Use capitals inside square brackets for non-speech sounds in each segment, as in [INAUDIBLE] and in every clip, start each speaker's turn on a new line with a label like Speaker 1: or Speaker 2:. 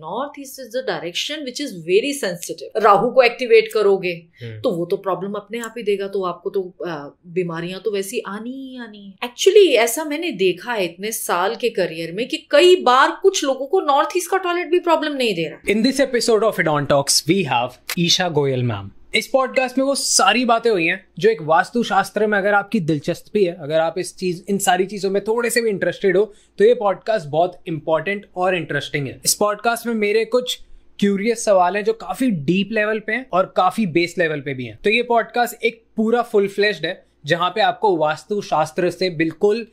Speaker 1: North east is the direction which is very sensitive Rahu को activate करोगे हम्म। तो वो तो प्रॉब्लम अपने आप ही देगा तो आपको तो बीमारियां तो वैसी आनी ही आनी है एक्चुअली ऐसा मैंने देखा है इतने साल के करियर में कि कई बार कुछ लोगों को नॉर्थ ईस्ट का टॉयलेट भी
Speaker 2: प्रॉब्लम नहीं दे रहा in this episode of Edon Talks we have Isha Goyal ma'am इस पॉडकास्ट में वो सारी बातें हुई हैं जो एक वास्तुशास्त्र में अगर आपकी दिलचस्पी है अगर आप इस चीज इन सारी चीजों में थोड़े से भी इंटरेस्टेड हो तो ये पॉडकास्ट बहुत इंपॉर्टेंट और इंटरेस्टिंग है इस पॉडकास्ट में मेरे कुछ क्यूरियस सवाल हैं जो काफी डीप लेवल पे हैं और काफी बेस लेवल पे भी हैं तो ये पॉडकास्ट एक पूरा फुल फ्लेश्ड है जहां पे आपको वास्तुशास्त्र से बिल्कुल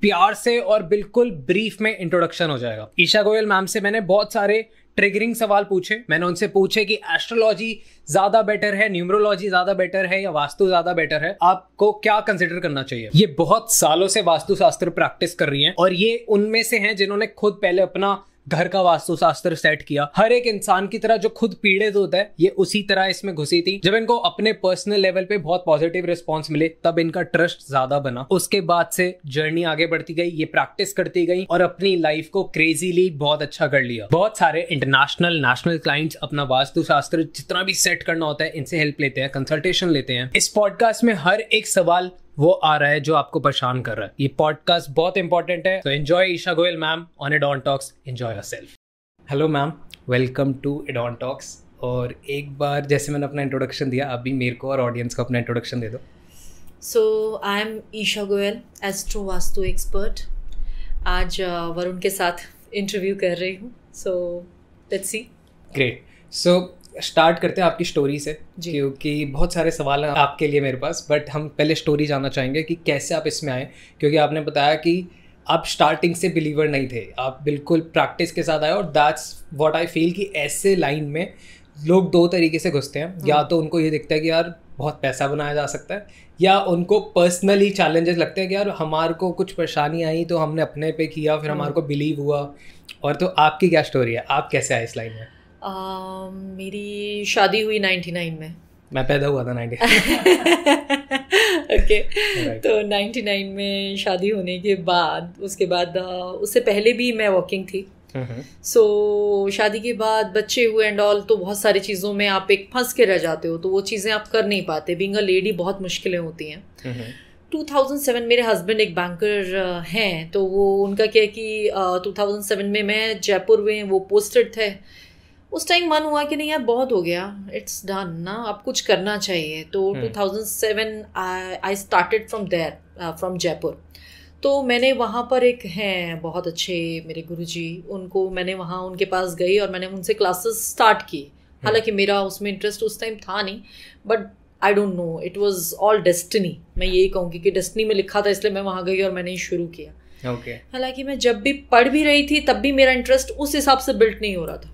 Speaker 2: प्यार से और बिल्कुल ब्रीफ में इंट्रोडक्शन हो जाएगा ईशा गोयल मैम से मैंने बहुत सारे ट्रिगरिंग सवाल पूछे मैंने उनसे पूछे कि एस्ट्रोलॉजी ज्यादा बेटर है न्यूमरोलॉजी ज्यादा बेटर है या वास्तु ज्यादा बेटर है आपको क्या कंसिडर करना चाहिए ये बहुत सालों से वास्तुशास्त्र प्रैक्टिस कर रही हैं और ये उनमें से हैं जिन्होंने खुद पहले अपना घर का वास्तुशास्त्र सेट किया हर एक इंसान की तरह जो खुद पीड़ित होता है ये उसी तरह इसमें घुसी थी जब इनको अपने पर्सनल लेवल पे बहुत पॉजिटिव रिस्पॉन्स मिले तब इनका ट्रस्ट ज्यादा बना उसके बाद से जर्नी आगे बढ़ती गई ये प्रैक्टिस करती गई और अपनी लाइफ को क्रेजीली बहुत अच्छा कर लिया बहुत सारे इंटरनेशनल नेशनल क्लाइंट्स अपना वास्तुशास्त्र जितना भी सेट करना होता है इनसे हेल्प लेते हैं कंसल्टेशन लेते हैं इस पॉडकास्ट में हर एक सवाल वो आ रहा है जो आपको परेशान कर रहा है ये पॉडकास्ट बहुत इंपॉर्टेंट है तो enjoy Isha Goyal ma'am on Edon Talks enjoy yourself hello ma'am welcome to Edon Talks और एक बार जैसे मैंने अपना इंट्रोडक्शन दिया अभी मेरे को और ऑडियंस को अपना इंट्रोडक्शन दे दो
Speaker 1: so I am Isha Goyal astro vastu expert आज वरुण के साथ इंटरव्यू कर रही हूँ so
Speaker 2: let's see great so start करते हैं आपकी स्टोरी से क्योंकि बहुत सारे सवाल हैं आपके लिए मेरे पास बट हम पहले स्टोरी जानना चाहेंगे कि कैसे आप इसमें आए क्योंकि आपने बताया कि आप स्टार्टिंग से बिलीवर नहीं थे आप बिल्कुल प्रैक्टिस के साथ आए और दैट्स व्हाट आई फील कि ऐसे लाइन में लोग दो तरीके से घुसते हैं या हम्म। तो उनको ये दिखता है कि यार बहुत पैसा बनाया जा सकता है या उनको पर्सनली चैलेंजेस लगते हैं कि यार हमारे को कुछ परेशानी आई तो हमने अपने पे किया फिर हम्म। हमारे को बिलीव हुआ और तो आपकी क्या स्टोरी है आप कैसे आए इस लाइन में
Speaker 1: Um, मेरी शादी हुई नाइन्टी नाइन में
Speaker 2: मैं पैदा हुआ था नाइन्टी ओके
Speaker 1: तो नाइन्टी नाइन में शादी होने के बाद उसके बाद uh, उससे पहले भी मैं वॉकिंग थी सो so, शादी के बाद बच्चे हुए एंड ऑल तो बहुत सारी चीज़ों में आप एक फंस के रह जाते हो तो वो चीज़ें आप कर नहीं पाते बींग अ लेडी बहुत मुश्किलें होती हैं 2007 मेरे हस्बैंड एक बैंकर uh, हैं तो वो उनका क्या है कि uh, 2007 में मैं जयपुर में वो पोस्टेड थे उस टाइम मन हुआ कि नहीं यार बहुत हो गया इट्स डन ना अब कुछ करना चाहिए तो 2007 I started from there from Jaipur तो मैंने वहाँ पर एक हैं बहुत अच्छे मेरे गुरुजी उनको मैंने वहाँ उनके पास गई और मैंने उनसे क्लासेस स्टार्ट की हम्म। हालांकि मेरा उसमें इंटरेस्ट उस टाइम था नहीं but I don't know it was all destiny मैं यही कहूँगी कि डेस्टनी में लिखा था इसलिए मैं वहाँ गई और मैंने शुरू किया okay. हालांकि मैं जब भी पढ़ भी रही थी तब भी मेरा इंटरेस्ट उस हिसाब से बिल्ट नहीं हो रहा था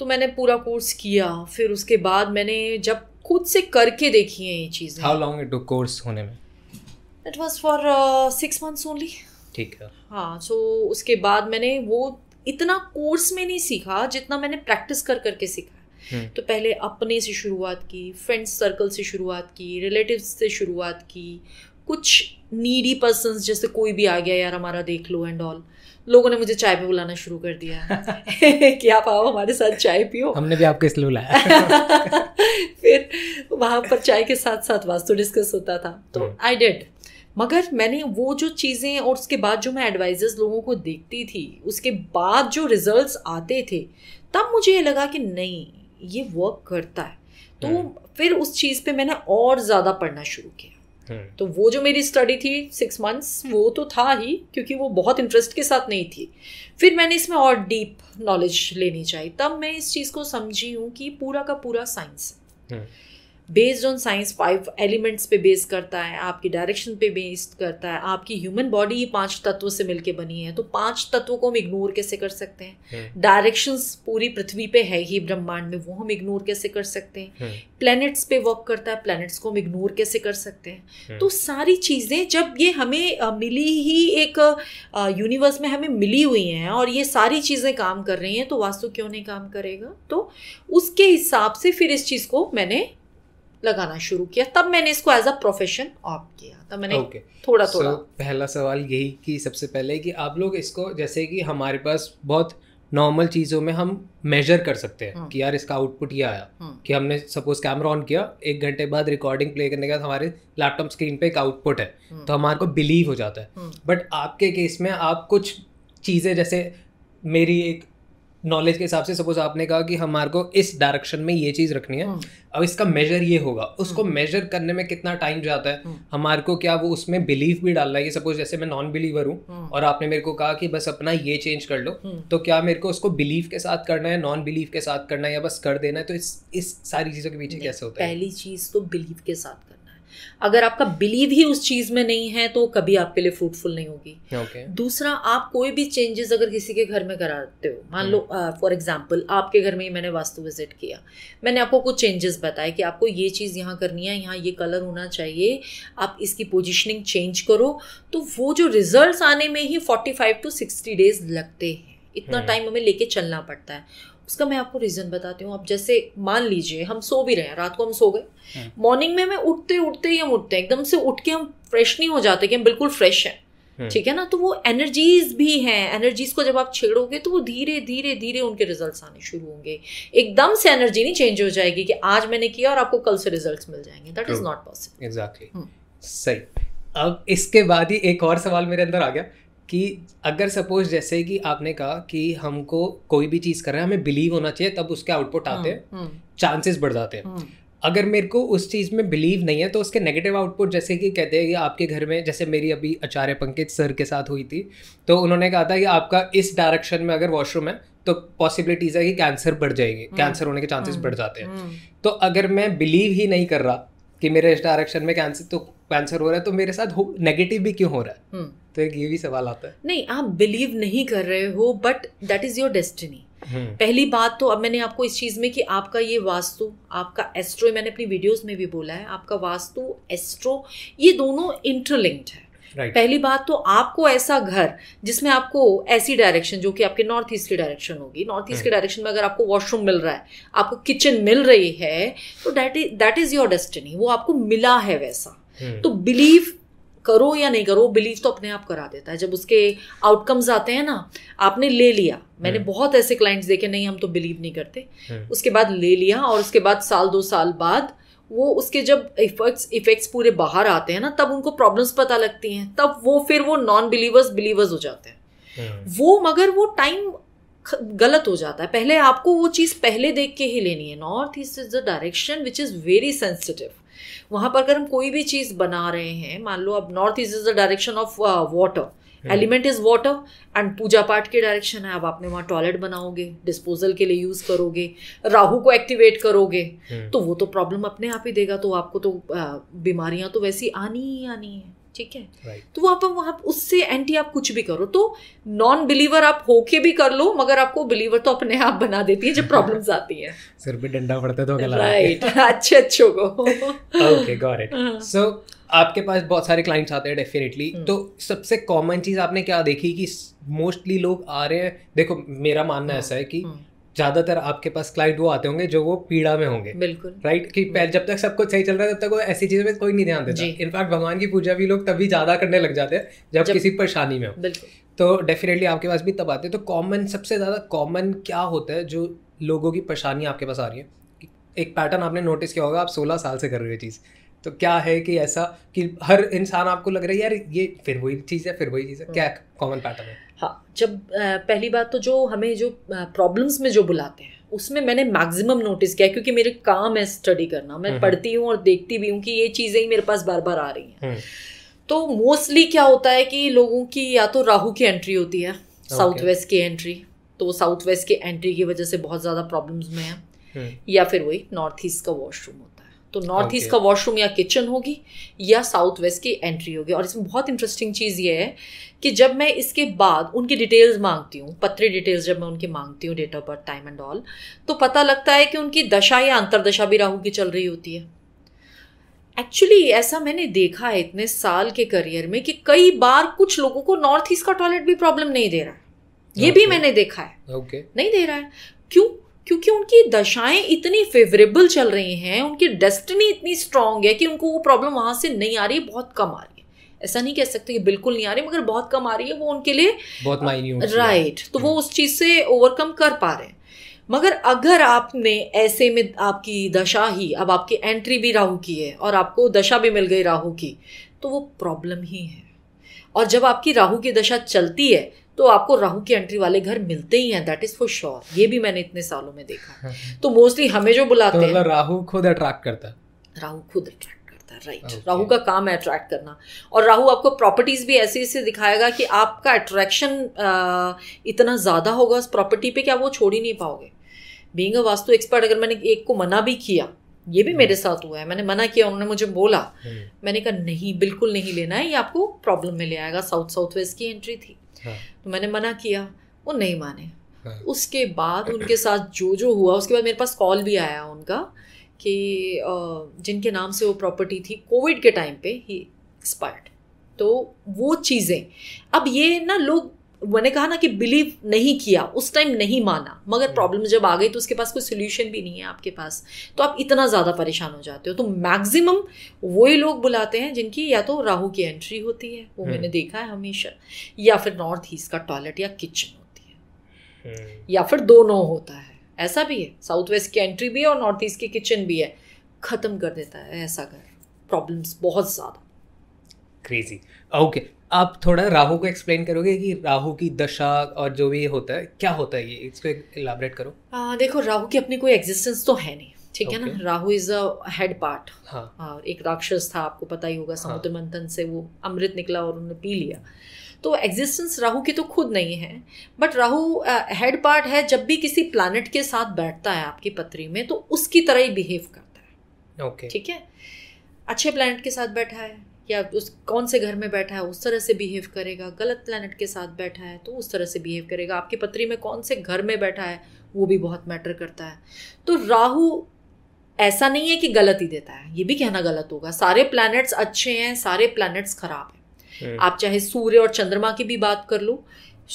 Speaker 1: तो मैंने पूरा कोर्स किया फिर उसके बाद मैंने जब खुद से करके देखी है ये चीज हाउ
Speaker 2: लॉन्ग इट कोर्स होने में
Speaker 1: it was for six months only ठीक है हाँ सो so उसके बाद मैंने वो इतना कोर्स में नहीं सीखा जितना मैंने प्रैक्टिस कर करके सीखा Hmm. तो पहले अपने से शुरुआत की फ्रेंड्स सर्कल से शुरुआत की रिलेटिव से शुरुआत की कुछ नीडी पर्सन जैसे कोई भी आ गया यार हमारा देख लो एंड ऑल लोगों ने मुझे चाय पे बुलाना शुरू कर दिया [LAUGHS] कि आप आओ हमारे साथ चाय पियो
Speaker 2: हमने भी आपको इसलिए बुलाया
Speaker 1: [LAUGHS] फिर वहाँ पर चाय के साथ साथ वास्तु डिस्कस होता था तो आई हम्म। डेड मगर मैंने वो जो चीज़ें और उसके बाद जो मैं एडवाइजर्स लोगों को देखती थी उसके बाद जो रिजल्ट्स आते थे तब मुझे ये लगा कि नहीं ये वर्क करता है तो हम्म। फिर उस चीज़ पे मैंने और ज़्यादा पढ़ना शुरू किया तो वो जो मेरी स्टडी थी सिक्स हम्म। मंथ्स वो तो था ही क्योंकि वो बहुत इंटरेस्ट के साथ नहीं थी फिर मैंने इसमें और डीप नॉलेज लेनी चाहिए तब मैं इस चीज़ को समझी हूँ कि पूरा का पूरा साइंस है हाँ। Based on science five elements पे बेस करता है आपकी डायरेक्शन पे बेस्ड करता है आपकी ह्यूमन बॉडी ही पांच तत्वों से मिलके बनी है तो पांच तत्वों को हम इग्नोर कैसे कर सकते हैं डायरेक्शंस हम्म। पूरी पृथ्वी पे है ही ब्रह्मांड में वो हम इग्नोर कैसे कर सकते हैं प्लैनेट्स हम्म। पे वर्क करता है प्लैनेट्स को हम इग्नोर कैसे कर सकते हैं हम्म। तो सारी चीज़ें जब ये हमें मिली ही एक यूनिवर्स में हमें मिली हुई हैं और ये सारी चीज़ें काम कर रही हैं तो वास्तु क्यों नहीं काम करेगा तो उसके हिसाब से फिर इस चीज़ को मैंने लगाना शुरू किया तब मैंने इसको एज अ प्रोफेशन ऑप किया तब मैंने okay. थोड़ा थोड़ा so,
Speaker 2: पहला सवाल यही कि सबसे पहले कि आप लोग इसको जैसे कि हमारे पास बहुत नॉर्मल चीज़ों में हम मेजर कर सकते हैं हाँ। कि यार इसका आउटपुट ये आया हाँ। कि हमने सपोज कैमरा ऑन किया एक घंटे बाद रिकॉर्डिंग प्ले करने के बाद हमारे लैपटॉप स्क्रीन पे एक आउटपुट है हाँ। तो हमारे को बिलीव हो जाता है बट आपके केस में आप कुछ चीज़ें जैसे मेरी एक नॉलेज के हिसाब से सपोज आपने कहा कि हमारे को इस डायरेक्शन में ये चीज़ रखनी है हम्म। अब इसका मेजर ये होगा उसको मेजर हम्म। करने में कितना टाइम जाता है हम्म। हमारे को क्या वो उसमें बिलीव भी डालना है सपोज जैसे मैं नॉन बिलीवर हूँ और आपने मेरे को कहा कि बस अपना ये चेंज कर लो तो क्या मेरे को उसको बिलीव के साथ करना है नॉन बिलीव के साथ करना है या बस कर देना है तो इस इस सारी चीज़ों के पीछे कैसे होता है पहली चीज़ तो बिलीव के साथ अगर आपका बिलीव ही उस चीज़ में नहीं है तो कभी आपके लिए फ्रूटफुल नहीं होगी okay.
Speaker 1: दूसरा आप कोई भी चेंजेस अगर किसी के घर में कराते हो मान लो फॉर hmm. एग्जाम्पल uh, आपके घर में ही मैंने वास्तु विजिट किया मैंने आपको कुछ चेंजेस बताए कि आपको ये चीज़ यहाँ करनी है यहाँ ये कलर होना चाहिए आप इसकी पोजिशनिंग चेंज करो तो वो जो रिजल्ट आने में ही forty five to sixty days लगते हैं इतना टाइम hmm. हमें लेके चलना पड़ता है उसका मैं आपको रीज़न बताती हूँ आप जैसे मान लीजिए हम सो भी रहे हैं रात को हम सो गए मॉर्निंग हाँ। में मैं उठते उठते ही हम उठते हैं एकदम से उठ के हम फ्रेश नहीं हो जाते कि हम बिल्कुल फ्रेश हैं हाँ। ठीक है ना तो वो एनर्जीज भी हैं एनर्जीज को जब आप छेड़ोगे तो वो धीरे धीरे धीरे उनके रिजल्ट्स आने शुरू होंगे एकदम से एनर्जी नहीं चेंज हो जाएगी कि आज मैंने किया और आपको कल से रिजल्ट्स मिल जाएंगे that is not possible
Speaker 2: exactly सही अब इसके बाद ही एक और सवाल मेरे अंदर आ गया कि अगर सपोज जैसे कि आपने कहा कि हमको कोई भी चीज़ कर रहा है हमें बिलीव होना चाहिए तब उसके आउटपुट आते हैं चांसेस हम्म, हम्म। बढ़ जाते हैं हम्म। अगर मेरे को उस चीज़ में बिलीव नहीं है तो उसके नेगेटिव आउटपुट जैसे कि कहते हैं कि आपके घर में जैसे मेरी अभी आचार्य पंकित सर के साथ हुई थी तो उन्होंने कहा था कि आपका इस डायरेक्शन में अगर वॉशरूम है तो पॉसिबिलिटीज़ है कि कैंसर बढ़ जाएगी कैंसर होने के चांसेस बढ़ जाते हैं तो अगर मैं बिलीव ही नहीं कर रहा कि मेरे इस डायरेक्शन में कैंसर तो कैंसर हो रहा है तो मेरे साथ नेगेटिव भी क्यों हो रहा है तो एक ये भी सवाल आता है
Speaker 1: नहीं आप बिलीव नहीं कर रहे हो but that is your destiny पहली बात तो अब मैंने आपको इस चीज़ में कि आपका ये वास्तु आपका एस्ट्रो मैंने अपनी वीडियोस में भी बोला है आपका वास्तु एस्ट्रो ये दोनों इंटरलिंक्ड है Right. पहली बात तो आपको ऐसा घर जिसमें आपको ऐसी डायरेक्शन जो कि आपके नॉर्थ ईस्ट की डायरेक्शन होगी नॉर्थ ईस्ट के डायरेक्शन में अगर आपको वॉशरूम मिल रहा है आपको किचन मिल रही है तो that is that is your destiny वो आपको मिला है वैसा हम्म। तो बिलीव करो या नहीं करो बिलीव तो अपने आप करा देता है जब उसके आउटकम्स आते हैं ना आपने ले लिया मैंने हम्म। बहुत ऐसे क्लाइंट्स देखे नहीं हम तो बिलीव नहीं करते हम्म। उसके बाद ले लिया और उसके बाद साल दो साल बाद वो उसके जब इफेक्ट्स इफेक्ट्स पूरे बाहर आते हैं ना तब उनको प्रॉब्लम्स पता लगती हैं तब वो फिर वो नॉन बिलीवर्स बिलीवर्स हो जाते हैं हम्म। वो मगर वो टाइम गलत हो जाता है पहले आपको वो चीज़ पहले देख के ही लेनी है north east is the direction which is very sensitive वहां पर अगर हम कोई भी चीज़ बना रहे हैं मान लो अब north east is the direction of water element is water and पूजा पाठ के डायरेक्शन है अब आपने वहाँ टॉयलेट बनाओगे डिस्पोजल के लिए यूज करोगे राहु को एक्टिवेट करोगे hmm. तो वो तो प्रॉब्लम अपने आप ही देगा तो आपको तो uh, बीमारियां तो वैसी आनी ही आनी है ठीक है right. तो आप वहां उससे एंटी आप कुछ भी करो तो नॉन बिलीवर आप होके भी कर लो मगर आपको बिलीवर तो अपने आप हाँ बना देती है जब प्रॉब्लम्स [LAUGHS] आती है
Speaker 2: सिर पे डंडा पड़ता तो राइट [LAUGHS]
Speaker 1: अच्छे अच्छों को
Speaker 2: ओके गॉट इट सो आपके पास बहुत सारे क्लाइंट्स आते हैं डेफिनेटली हम्म। तो सबसे कॉमन चीज आपने क्या देखी कि मोस्टली लोग आ रहे हैं देखो मेरा मानना हाँ। ऐसा है कि हुँ. ज़्यादातर आपके पास क्लाइंट वो आते होंगे जो वो पीड़ा में होंगे बिल्कुल राइट कि पहले जब तक सब कुछ सही चल रहा है तब तक वो ऐसी चीज़ों में कोई नहीं ध्यान देता इनफैक्ट भगवान की पूजा भी लोग तभी ज़्यादा करने लग जाते हैं जब, जब किसी परेशानी में हो तो डेफिनेटली आपके पास भी तब आते हैं तो कॉमन सबसे ज़्यादा कॉमन क्या होता है जो लोगों की परेशानी आपके पास आ रही है एक पैटर्न आपने नोटिस किया होगा आप सोलह साल से कर रहे हो चीज़ तो क्या है कि ऐसा कि हर इंसान आपको लग रहा है यार ये फिर वही चीज़ है फिर वही चीज़ है हाँ। क्या कॉमन पैटर्न है हाँ
Speaker 1: जब पहली बात तो जो हमें जो प्रॉब्लम्स में जो बुलाते हैं उसमें मैंने मैक्सिमम नोटिस किया क्योंकि मेरे काम है स्टडी करना मैं हम्म, हम्म। पढ़ती हूँ और देखती भी हूँ कि ये चीज़ें ही मेरे पास बार बार आ रही हैं हम्म। तो मोस्टली क्या होता है कि लोगों की या तो राहु की एंट्री होती है साउथ वेस्ट की एंट्री तो साउथ वेस्ट की एंट्री की वजह से बहुत ज़्यादा प्रॉब्लम्स में है या फिर वही नॉर्थ ईस्ट का वॉशरूम होता है तो नॉर्थ ईस्ट का वॉशरूम या किचन होगी या साउथ वेस्ट की एंट्री होगी और इसमें बहुत इंटरेस्टिंग चीज़ ये है कि जब मैं इसके बाद उनकी डिटेल्स मांगती हूँ पत्री डिटेल्स जब मैं उनकी मांगती हूँ date of birth time and all तो पता लगता है कि उनकी दशा या अंतरदशा भी राहु की चल रही होती है एक्चुअली ऐसा मैंने देखा है इतने साल के करियर में कि कई बार कुछ लोगों को नॉर्थ ईस्ट का टॉयलेट भी प्रॉब्लम नहीं दे रहा है ये okay. भी मैंने देखा है okay. नहीं दे रहा है क्यों क्योंकि उनकी दशाएं इतनी फेवरेबल चल रही हैं उनकी डेस्टिनी इतनी स्ट्रांग है कि उनको वो प्रॉब्लम वहाँ से नहीं आ रही बहुत कम आ रही है ऐसा नहीं कह सकते कि बिल्कुल नहीं आ रही मगर बहुत कम आ रही है वो उनके लिए
Speaker 2: बहुत मायने राइट
Speaker 1: तो वो हम्म। उस चीज़ से ओवरकम कर पा रहे हैं मगर अगर आपने ऐसे में आपकी दशा ही अब आपकी एंट्री भी राहु की है और आपको दशा भी मिल गई राहु की तो वो प्रॉब्लम ही है और जब आपकी राहु की दशा चलती है तो आपको राहु की एंट्री वाले घर मिलते ही हैं दैट इज फॉर श्योर ये भी मैंने इतने सालों में देखा हाँ। तो मोस्टली हमें जो बुलाते तो हैं मतलब
Speaker 2: राहु खुद अट्रैक्ट करता है
Speaker 1: राहु खुद अट्रैक्ट करता है राइट okay. राहु का काम है अट्रैक्ट करना और राहु आपको प्रॉपर्टीज भी ऐसे ऐसे दिखाएगा कि आपका अट्रैक्शन इतना ज़्यादा होगा उस प्रॉपर्टी पे कि आप वो छोड़ ही नहीं पाओगे बींग वास्तु एक्सपर्ट अगर मैंने एक को मना भी किया ये भी hmm. मेरे साथ हुआ है मैंने मना किया उन्होंने मुझे बोला hmm. मैंने कहा नहीं बिल्कुल नहीं लेना है ये आपको प्रॉब्लम में ले आएगा साउथ साउथ वेस्ट की एंट्री थी हाँ। तो मैंने मना किया वो नहीं माने हाँ। उसके बाद उनके साथ जो जो हुआ उसके बाद मेरे पास कॉल भी आया उनका कि जिनके नाम से वो प्रॉपर्टी थी कोविड के टाइम पे ही एक्सपायर्ड तो वो चीज़ें अब ये ना लोग मैंने कहा ना कि बिलीव नहीं किया उस टाइम नहीं माना मगर प्रॉब्लम hmm. जब आ गई तो उसके पास कोई सोल्यूशन भी नहीं है आपके पास तो आप इतना ज़्यादा परेशान हो जाते हो तो मैक्सिमम वही लोग बुलाते हैं जिनकी या तो राहु की एंट्री होती है वो hmm. मैंने देखा है हमेशा या फिर नॉर्थ ईस्ट का टॉयलेट या किचन होती है hmm. या फिर दोनों होता है ऐसा भी है साउथ वेस्ट की एंट्री भी है और नॉर्थ ईस्ट की किचन भी है ख़त्म कर देता है ऐसा घर
Speaker 2: प्रॉब्लम्स बहुत ज़्यादा क्रेजी ओके आप थोड़ा राहु को एक्सप्लेन करोगे कि राहु की दशा और जो भी होता है क्या होता है ये इसको इलाबरेट करो आ,
Speaker 1: देखो राहु की अपनी कोई एग्जिस्टेंस तो है नहीं ठीक okay. है ना Rahu is a head part एक राक्षस था आपको पता ही होगा हाँ। समुद्र हाँ. मंथन से वो अमृत निकला और उन्होंने पी लिया तो एग्जिस्टेंस राहु की तो खुद नहीं है बट राहु हेड पार्ट है जब भी किसी प्लानट के साथ बैठता है आपकी पत्री में तो उसकी तरह ही बिहेव करता
Speaker 2: है ओके okay.
Speaker 1: ठीक है अच्छे प्लानट के साथ बैठा है या उस कौन से घर में बैठा है उस तरह से बिहेव करेगा गलत प्लानट के साथ बैठा है तो उस तरह से बिहेव करेगा आपकी पत्री में कौन से घर में बैठा है वो भी बहुत मैटर करता है तो राहु ऐसा नहीं है कि गलत ही देता है ये भी कहना गलत होगा सारे प्लैनेट्स अच्छे हैं सारे प्लैनेट्स खराब हैं हम्म। आप चाहे सूर्य और चंद्रमा की भी बात कर लो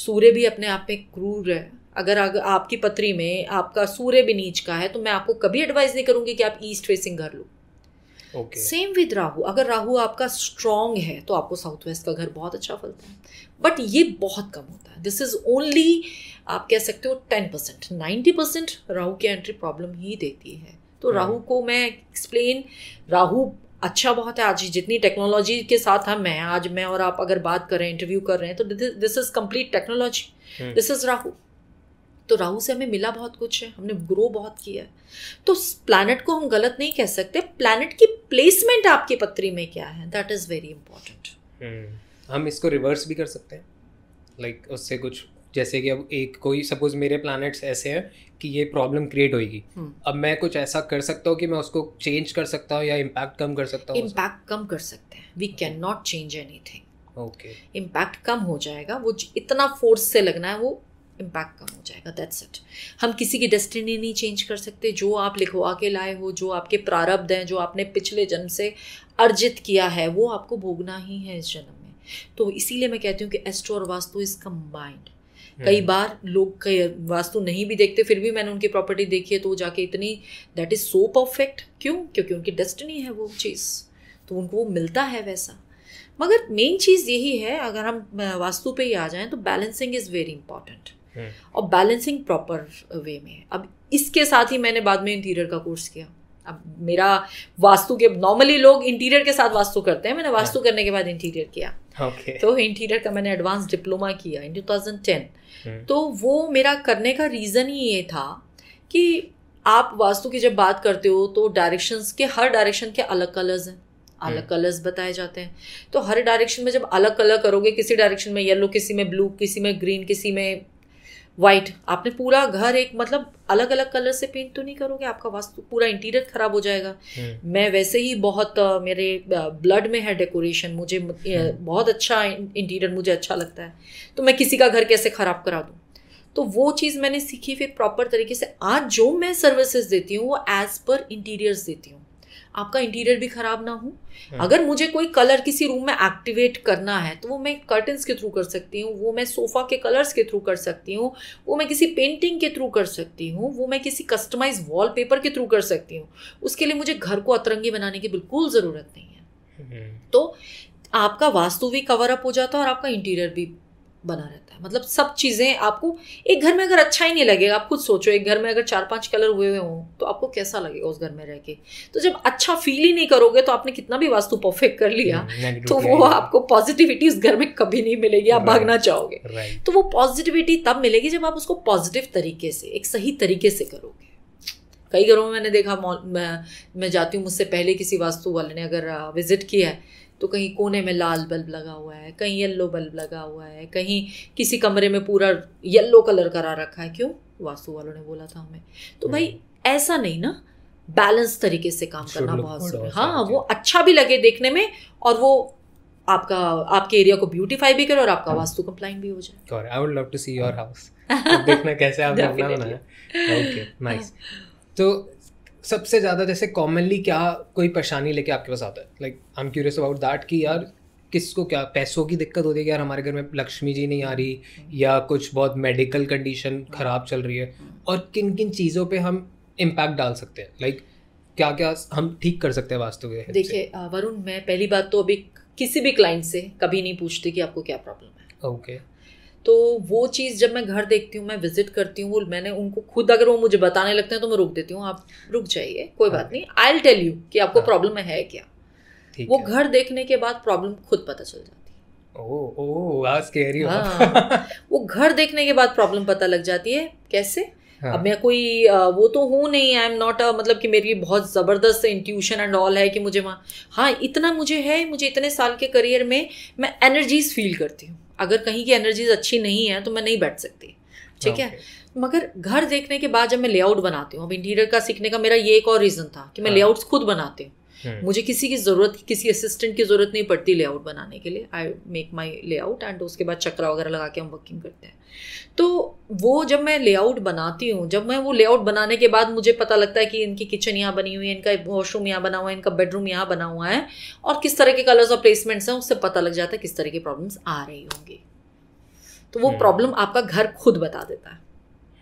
Speaker 1: सूर्य भी अपने आप में क्रूर है अगर आग, आपकी पत्री में आपका सूर्य भी नीच का है तो मैं आपको कभी एडवाइस नहीं करूंगी कि आप ईस्ट फेसिंग घर लो सेम विद राहु अगर राहु आपका स्ट्रांग है तो आपको साउथ वेस्ट का घर बहुत अच्छा फलता है बट ये बहुत कम होता है दिस इज ओनली आप कह सकते हो ten percent ninety percent Rahu की एंट्री प्रॉब्लम ही देती है तो राहु हाँ। को मैं एक्सप्लेन राहु अच्छा बहुत है आज जितनी टेक्नोलॉजी के साथ हम मैं आज मैं और आप अगर बात कर रहे हैं इंटरव्यू कर रहे हैं तो this is complete technology this is Rahu तो राहु से हमें मिला बहुत कुछ है हमने ग्रो बहुत किया है तो प्लानट को हम गलत नहीं कह सकते प्लानट की प्लेसमेंट आपकी पत्री में क्या है दैट इज़ वेरी
Speaker 2: इंपॉर्टेंट हम इसको रिवर्स भी कर सकते हैं लाइक like, उससे कुछ जैसे कि अब एक कोई सपोज मेरे प्लानट्स ऐसे हैं कि ये प्रॉब्लम क्रिएट होगी अब मैं कुछ ऐसा कर सकता हूँ कि मैं उसको चेंज कर सकता हूँ या इम्पैक्ट कम कर सकता हूँ इम्पैक्ट
Speaker 1: कम कर सकते हैं we can not change anything okay impact कम हो जाएगा वो इतना फोर्स से लगना है वो इम्पैक्ट कम हो जाएगा दैट्स इट हम किसी की डेस्टिनी नहीं चेंज कर सकते जो आप लिखवा के लाए हो जो आपके प्रारब्ध हैं जो आपने पिछले जन्म से अर्जित किया है वो आपको भोगना ही है इस जन्म में तो इसीलिए मैं कहती हूँ कि एस्ट्रो और वास्तु इज़ कम्बाइंड कई बार लोग कई वास्तु नहीं भी देखते फिर भी मैंने उनकी प्रॉपर्टी देखी है तो वो जाके इतनी दैट इज़ सो परफेक्ट क्यों क्योंकि उनकी डेस्टिनी है वो चीज़ तो उनको वो मिलता है वैसा मगर मेन चीज़ यही है अगर हम वास्तु पे ही आ जाएं तो बैलेंसिंग इज़ वेरी इंपॉर्टेंट और बैलेंसिंग प्रॉपर वे में है अब इसके साथ ही मैंने बाद में इंटीरियर का कोर्स किया अब मेरा वास्तु के नॉर्मली लोग इंटीरियर के साथ वास्तु करते हैं मैंने हाँ। वास्तु करने के बाद इंटीरियर किया okay. तो इंटीरियर का मैंने एडवांस डिप्लोमा किया इन 2010 हम्म। तो वो मेरा करने का रीज़न ही ये था कि आप वास्तु की जब बात करते हो तो डायरेक्शंस के हर डायरेक्शन के अलग कलर्स हैं हम्म। अलग कलर्स बताए जाते हैं तो हर डायरेक्शन में जब अलग कलर करोगे किसी डायरेक्शन में येलो किसी में ब्लू किसी में ग्रीन किसी में वाइट आपने पूरा घर एक मतलब अलग अलग कलर से पेंट तो नहीं करोगे आपका वास्तु पूरा इंटीरियर खराब हो जाएगा हम्म। मैं वैसे ही बहुत मेरे ब्लड में है डेकोरेशन मुझे हम्म। बहुत अच्छा इंटीरियर मुझे अच्छा लगता है तो मैं किसी का घर कैसे ख़राब करा दूँ तो वो चीज़ मैंने सीखी फिर प्रॉपर तरीके से आज जो मैं सर्विसेज देती हूँ वो एज़ पर इंटीरियर्स देती हूँ आपका इंटीरियर भी खराब ना हो हाँ। अगर मुझे कोई कलर किसी रूम में एक्टिवेट करना है तो वो मैं कर्टन्स के थ्रू कर सकती हूँ वो मैं सोफा के कलर्स के थ्रू कर सकती हूँ वो मैं किसी पेंटिंग के थ्रू कर सकती हूँ वो मैं किसी कस्टमाइज वॉलपेपर के थ्रू कर सकती हूँ उसके लिए मुझे घर को अतरंगी बनाने की बिल्कुल ज़रूरत नहीं है हम्म। तो आपका वास्तु भी कवर अप हो जाता है और आपका इंटीरियर भी बना रहता है मतलब सब चीज़ें आपको एक घर में अगर अच्छा ही नहीं लगेगा आप खुद सोचो एक घर में अगर चार पांच कलर हुए हुए हों तो आपको कैसा लगेगा उस घर में रह के तो जब अच्छा फील ही नहीं करोगे तो आपने कितना भी वास्तु परफेक्ट कर लिया हम्म, तो वो आपको पॉजिटिविटी उस घर में कभी नहीं मिलेगी आप भागना चाहोगे तो वो पॉजिटिविटी तब मिलेगी जब आप उसको पॉजिटिव तरीके से एक सही तरीके से करोगे कई घरों में मैंने देखा मैं, मैं जाती हूँ मुझसे पहले किसी वास्तु वाले ने अगर विजिट किया है तो कहीं कोने में लाल बल्ब लगा हुआ है कहीं येल्लो बल्ब लगा हुआ है कहीं किसी कमरे में पूरा येल्लो कलर करा रखा है क्यों वास्तु वालों ने बोला था हमें तो भाई हम्म। ऐसा नहीं ना बैलेंस तरीके से काम करना बहुत जरूरी हाँ वो अच्छा भी लगे देखने में और वो आपका आपके एरिया को ब्यूटीफाई भी करे और आपका हाँ। वास्तु कंप्लाइन भी हो
Speaker 2: जाए I would love to see your house देखना कैसे आपने अपना बनाया ओके नाइस तो सबसे ज़्यादा जैसे कॉमनली क्या कोई परेशानी लेके आपके पास आता है like I am curious about that कि यार किसको क्या पैसों की दिक्कत होती है कि यार हमारे घर में लक्ष्मी जी नहीं आ रही या कुछ बहुत मेडिकल कंडीशन ख़राब चल रही है और किन किन चीज़ों पे हम इम्पैक्ट डाल सकते हैं लाइक like, क्या क्या हम ठीक कर सकते हैं वास्तव में देखिए
Speaker 1: वरुण मैं पहली बात तो अभी किसी भी क्लाइंट से कभी नहीं पूछती कि आपको क्या प्रॉब्लम
Speaker 2: है ओके okay.
Speaker 1: तो वो चीज़ जब मैं घर देखती हूँ मैं विजिट करती हूँ मैंने उनको खुद अगर वो मुझे बताने लगते हैं तो मैं रुक देती हूँ आप रुक जाइए कोई बात हाँ। नहीं आई एल टेल यू कि आपको प्रॉब्लम हाँ। है क्या हाँ। वो घर देखने के बाद प्रॉब्लम खुद पता चल जाती
Speaker 2: है ओह ओह
Speaker 1: वो घर देखने के बाद प्रॉब्लम पता लग जाती है कैसे हाँ. अब मैं कोई वो तो हूँ नहीं आई एम नॉट मतलब कि मेरी बहुत ज़बरदस्त इंट्यूशन एंड ऑल है कि मुझे वहाँ हाँ इतना मुझे है मुझे इतने साल के करियर में मैं एनर्जीज फील करती हूँ अगर कहीं की एनर्जीज अच्छी नहीं है तो मैं नहीं बैठ सकती ठीक है मगर घर देखने के बाद जब मैं लेआउट बनाती हूँ अब इंटीरियर का सीखने का मेरा ये एक और रीज़न था कि मैं लेआउट्स हाँ। खुद बनाती हूँ हम्म। मुझे किसी की ज़रूरत किसी असिस्टेंट की ज़रूरत नहीं पड़ती लेआउट बनाने के लिए I make my layout and उसके बाद चक्रा वगैरह लगा के हम वर्किंग करते हैं तो वो जब मैं लेआउट बनाती हूँ जब मैं वो लेआउट बनाने के बाद मुझे पता लगता है कि इनकी किचन यहाँ बनी हुई है इनका वॉशरूम यहाँ बना हुआ है इनका बेडरूम यहाँ बना हुआ है और किस तरह के कलर्स और प्लेसमेंट्स हैं उससे पता लग जाता है किस तरह की प्रॉब्लम्स आ रही होंगी तो वो प्रॉब्लम हम्म। आपका घर खुद बता देता है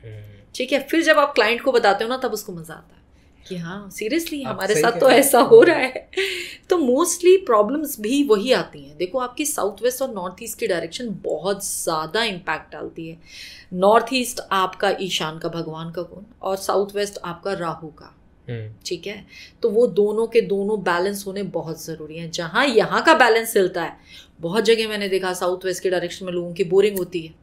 Speaker 1: हम्म। ठीक है फिर जब आप क्लाइंट को बताते हो ना तब उसको मज़ा आता है कि हाँ सीरियसली हमारे साथ तो ऐसा हो रहा है [LAUGHS] तो मोस्टली प्रॉब्लम्स भी वही आती हैं देखो आपकी साउथ वेस्ट और नॉर्थ ईस्ट की डायरेक्शन बहुत ज़्यादा इम्पैक्ट डालती है नॉर्थ ईस्ट आपका ईशान का भगवान का गुण और साउथ वेस्ट आपका राहु का हम्म। ठीक है तो वो दोनों के दोनों बैलेंस होने बहुत ज़रूरी हैं जहाँ यहाँ का बैलेंस हिलता है बहुत जगह मैंने देखा साउथ वेस्ट के डायरेक्शन में लोगों की बोरिंग होती है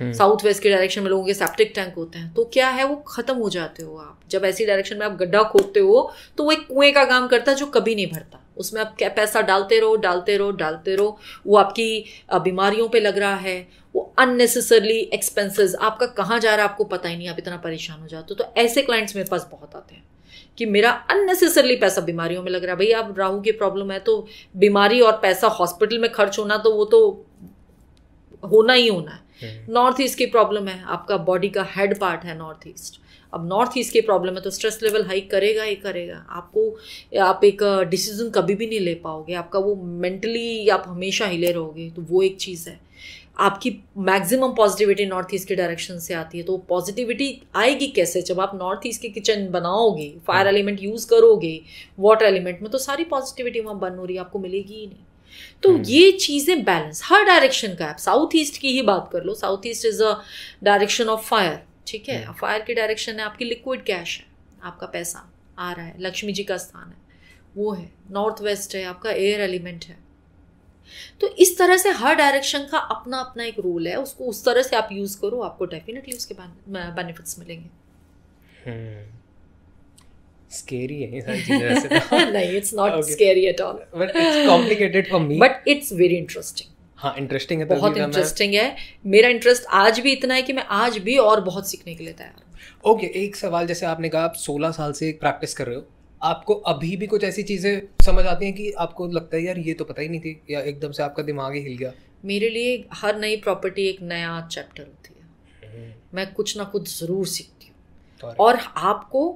Speaker 1: हम्म। साउथ वेस्ट के डायरेक्शन में लोगों के सेप्टिक टैंक होते हैं तो क्या है वो खत्म हो जाते हो आप जब ऐसी डायरेक्शन में आप गड्ढा खोदते हो तो वो एक कुएं का काम करता है जो कभी नहीं भरता उसमें आप क्या पैसा डालते रहो डालते रहो डालते रहो वो आपकी बीमारियों पे लग रहा है वो अननेसेसरली एक्सपेंसेस आपका कहाँ जा रहा है आपको पता ही नहीं आप इतना परेशान हो जाते हो तो ऐसे क्लाइंट्स मेरे पास बहुत आते हैं कि मेरा अननेसेसरली पैसा बीमारियों में लग रहा है भाई आप राहू की प्रॉब्लम है तो बीमारी और पैसा हॉस्पिटल में खर्च होना तो वो तो होना ही होना है हम्म। नॉर्थ ईस्ट की प्रॉब्लम है आपका बॉडी का हेड पार्ट है नॉर्थ ईस्ट अब नॉर्थ ईस्ट की प्रॉब्लम है तो स्ट्रेस लेवल हाई करेगा ही करेगा आपको आप एक डिसीजन कभी भी नहीं ले पाओगे आपका वो मेंटली आप हमेशा हिले रहोगे तो वो एक चीज़ है आपकी मैक्सिमम पॉजिटिविटी नॉर्थ ईस्ट के डायरेक्शन से आती है तो पॉजिटिविटी आएगी कैसे जब आप नॉर्थ ईस्ट की किचन बनाओगे फायर हम्म। एलिमेंट यूज़ करोगे वाटर एलिमेंट में तो सारी पॉजिटिविटी वहाँ बन हो रही है आपको मिलेगी ही नहीं तो हम्म। ये चीज़ें बैलेंस हर डायरेक्शन का आप साउथ ईस्ट की ही बात कर लो south east is a direction of fire ठीक है फायर हम्म। की डायरेक्शन है आपकी लिक्विड कैश है आपका पैसा आ रहा है लक्ष्मी जी का स्थान है वो है नॉर्थ वेस्ट है आपका एयर एलिमेंट है तो इस तरह से हर डायरेक्शन का अपना अपना एक रोल है उसको उस तरह से आप यूज़ करो आपको डेफिनेटली उसके बेनिफिट्स मिलेंगे
Speaker 2: हम्म। scary hai, ये सारी चीजें तो। [LAUGHS]
Speaker 1: नहीं it's not scary at all but it's complicated for me but it's very
Speaker 2: हाँ इंटरेस्टिंग है तो बहुत इंटरेस्टिंग
Speaker 1: है मेरा इंटरेस्ट आज भी इतना है कि मैं आज भी और बहुत सीखने के लिए तैयार
Speaker 2: हूँ ओके एक सवाल जैसे आपने कहा आप 16 साल से प्रैक्टिस कर रहे हो आपको अभी भी कुछ ऐसी चीज़ें समझ आती हैं कि आपको लगता है यार ये तो पता ही नहीं थी या एकदम से आपका दिमाग ही हिल गया
Speaker 1: मेरे लिए हर नई प्रॉपर्टी एक नया चैप्टर होती है हम्म। मैं कुछ ना कुछ ज़रूर सीखती हूँ और आपको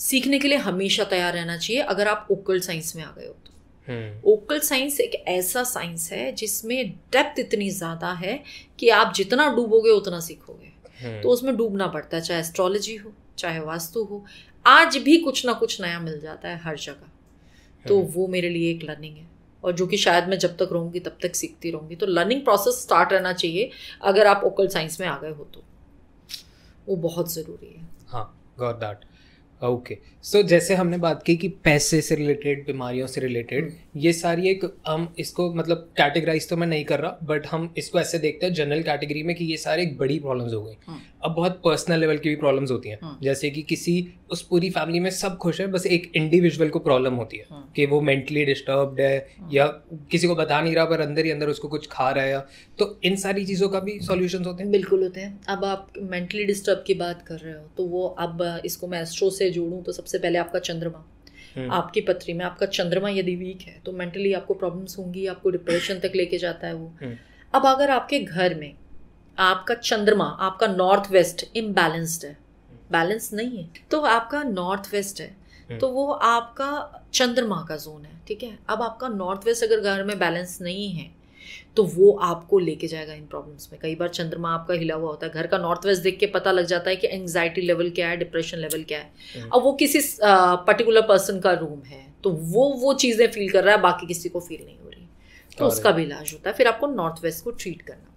Speaker 1: सीखने के लिए हमेशा तैयार रहना चाहिए अगर आप ओकल साइंस में आ गए हो तो हम्म। ओकल साइंस एक ऐसा साइंस है जिसमें डेप्थ इतनी ज़्यादा है कि आप जितना डूबोगे उतना सीखोगे हम्म। तो उसमें डूबना पड़ता है चाहे एस्ट्रोलॉजी हो चाहे वास्तु हो आज भी कुछ ना कुछ नया मिल जाता है हर जगह तो हम्म। वो मेरे लिए एक लर्निंग है और जो कि शायद मैं जब तक रहूँगी तब तक सीखती रहूंगी तो लर्निंग प्रोसेस स्टार्ट रहना चाहिए अगर आप ओकल साइंस में आ गए हो तो वो बहुत ज़रूरी है
Speaker 2: हाँ got that okay okay. So so, जैसे हमने बात की कि पैसे से रिलेटेड बीमारियों से रिलेटेड हम्म। ये सारी एक हम इसको मतलब कैटेगराइज तो मैं नहीं कर रहा बट हम इसको ऐसे देखते हैं जनरल कैटेगरी में कि ये सारे एक बड़ी प्रॉब्लम्स हो गई हाँ। अब बहुत पर्सनल लेवल की भी प्रॉब्लम्स होती हैं हाँ। जैसे कि किसी उस पूरी फैमिली में सब खुश है बस एक इंडिविजुअल को प्रॉब्लम होती है हाँ। कि वो मेंटली डिस्टर्ब्ड है हाँ। या किसी को बता नहीं रहा पर अंदर ही अंदर उसको कुछ खा रहा है तो इन सारी चीज़ों का भी सॉल्यूशंस होते हैं बिल्कुल होते हैं
Speaker 1: अब आप मेंटली डिस्टर्ब की बात कर रहे हो तो वो अब इसको मैं एस्ट्रो से जोड़ूँ तो सबसे पहले आपका चंद्रमा हम्म। आपकी पत्री में आपका चंद्रमा यदि वीक है तो मेंटली आपको प्रॉब्लम्स होंगी आपको डिप्रेशन तक लेके जाता है वो हम्म। अब अगर आपके घर में आपका चंद्रमा आपका नॉर्थ वेस्ट इम्बैलेंस्ड है बैलेंस नहीं है तो आपका नॉर्थ वेस्ट है हम्म। तो वो आपका चंद्रमा का जोन है ठीक है अब आपका नॉर्थ वेस्ट अगर घर में बैलेंस नहीं है तो वो आपको लेके जाएगा इन प्रॉब्लम्स में कई बार चंद्रमा आपका हिला हुआ होता है घर का नॉर्थ वेस्ट देख के पता लग जाता है कि एंगजाइटी लेवल क्या है डिप्रेशन लेवल क्या है हम्म। अब वो किसी पर्टिकुलर पर्सन का रूम है तो वो वो चीज़ें फील कर रहा है बाकी किसी को फील नहीं हो रही तो उसका भी इलाज होता है फिर आपको नॉर्थ वेस्ट को ट्रीट करना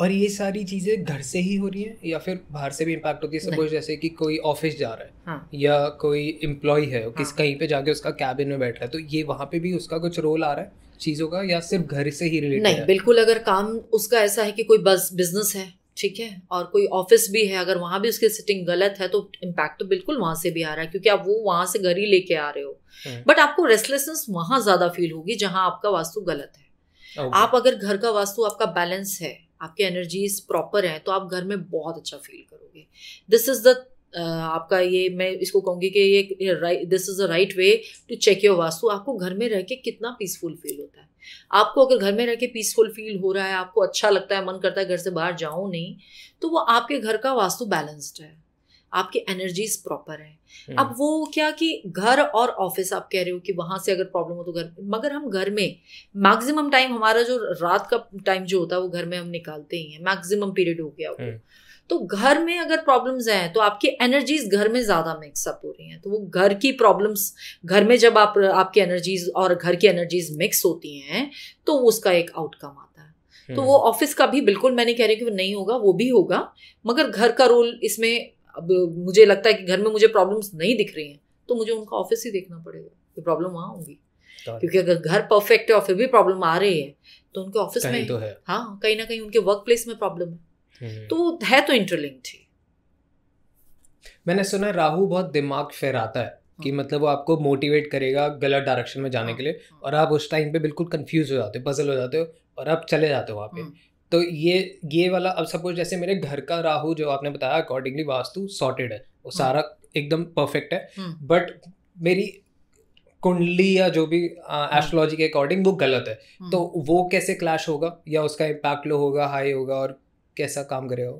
Speaker 2: और ये सारी चीज़ें घर से ही हो रही हैं या फिर बाहर से भी इम्पैक्ट होती है सपोज जैसे कि कोई ऑफिस जा रहा है हाँ। या कोई एम्प्लॉय है किस हाँ। कहीं पे जाके उसका कैबिन में बैठ रहा है तो ये वहाँ पे भी उसका कुछ रोल आ रहा है चीज़ों का या सिर्फ घर से ही रिलेटेड नहीं है?
Speaker 1: बिल्कुल अगर काम उसका ऐसा है कि कोई बस बिजनेस है ठीक है और कोई ऑफिस भी है अगर वहां भी उसकी सिटिंग गलत है तो इम्पैक्ट तो बिल्कुल वहां से भी आ रहा है क्योंकि आप वो वहां से घर ही लेके आ रहे हो बट हाँ। आपको रेस्टलेसनेस वहां ज़्यादा फील होगी जहाँ आपका वास्तु गलत है आप अगर घर का वास्तु आपका बैलेंस है आपके एनर्जीज प्रॉपर हैं तो आप घर में बहुत अच्छा फील करोगे दिस इज़ द आपका ये मैं इसको कहूँगी कि ये this is the right way to check your Vastu आपको घर में रह के कितना पीसफुल फील होता है आपको अगर घर में रह के पीसफुल फील हो रहा है आपको अच्छा लगता है मन करता है घर से बाहर जाऊँ नहीं तो वो आपके घर का वास्तु बैलेंस्ड है आपकी एनर्जीज प्रॉपर है अब वो क्या कि घर और ऑफिस आप कह रहे हो कि वहां से अगर प्रॉब्लम हो तो घर मगर हम घर में मैक्सिमम टाइम हमारा जो रात का टाइम जो होता है वो घर में हम निकालते ही हैं मैक्सिमम पीरियड हो गया वो हम्म। तो घर में अगर प्रॉब्लम्स हैं तो आपकी एनर्जीज घर में ज़्यादा मिक्सअप हो रही हैं तो वो घर की प्रॉब्लम्स घर में जब आप आपकी एनर्जीज और घर की एनर्जीज मिक्स होती हैं तो उसका एक आउटकम आता है तो हम्म। वो ऑफिस का भी बिल्कुल मैंने कह रही कि वो नहीं होगा वो भी होगा मगर घर का रोल इसमें अब मुझे लगता है कि घर में मुझे प्रॉब्लम्स नहीं दिख रही हैं तो मुझे उनका ऑफिस ही देखना पड़ेगा तो प्रॉब्लम वहाँ होंगी क्योंकि अगर घर परफेक्ट है और फिर भी प्रॉब्लम आ रही है तो उनके ऑफिस में तो है हाँ कहीं ना कहीं उनके वर्क प्लेस में प्रॉब्लम हम्म। तो है तो है तो इंटरलिंक्ड थी
Speaker 2: मैंने सुना राहु बहुत दिमाग फहराता है कि हाँ। मतलब वो आपको मोटिवेट करेगा गलत डायरेक्शन में जाने हाँ। के लिए हाँ। और आप उस टाइम पे बिल्कुल कंफ्यूज हो जाते हो पजल हो जाते हो और आप चले जाते हो वहाँ पे तो ये ये वाला अब सपोज जैसे मेरे घर का राहु जो आपने बताया अकॉर्डिंगली वास्तु सॉर्टेड है वो हम्म। सारा एकदम परफेक्ट है बट हम्म। मेरी कुंडली या जो भी एस्ट्रोलॉजी हम्म। के अकॉर्डिंग वो गलत है तो वो कैसे क्लैश होगा या उसका इम्पैक्ट लो होगा हाई होगा और कैसा काम करेगा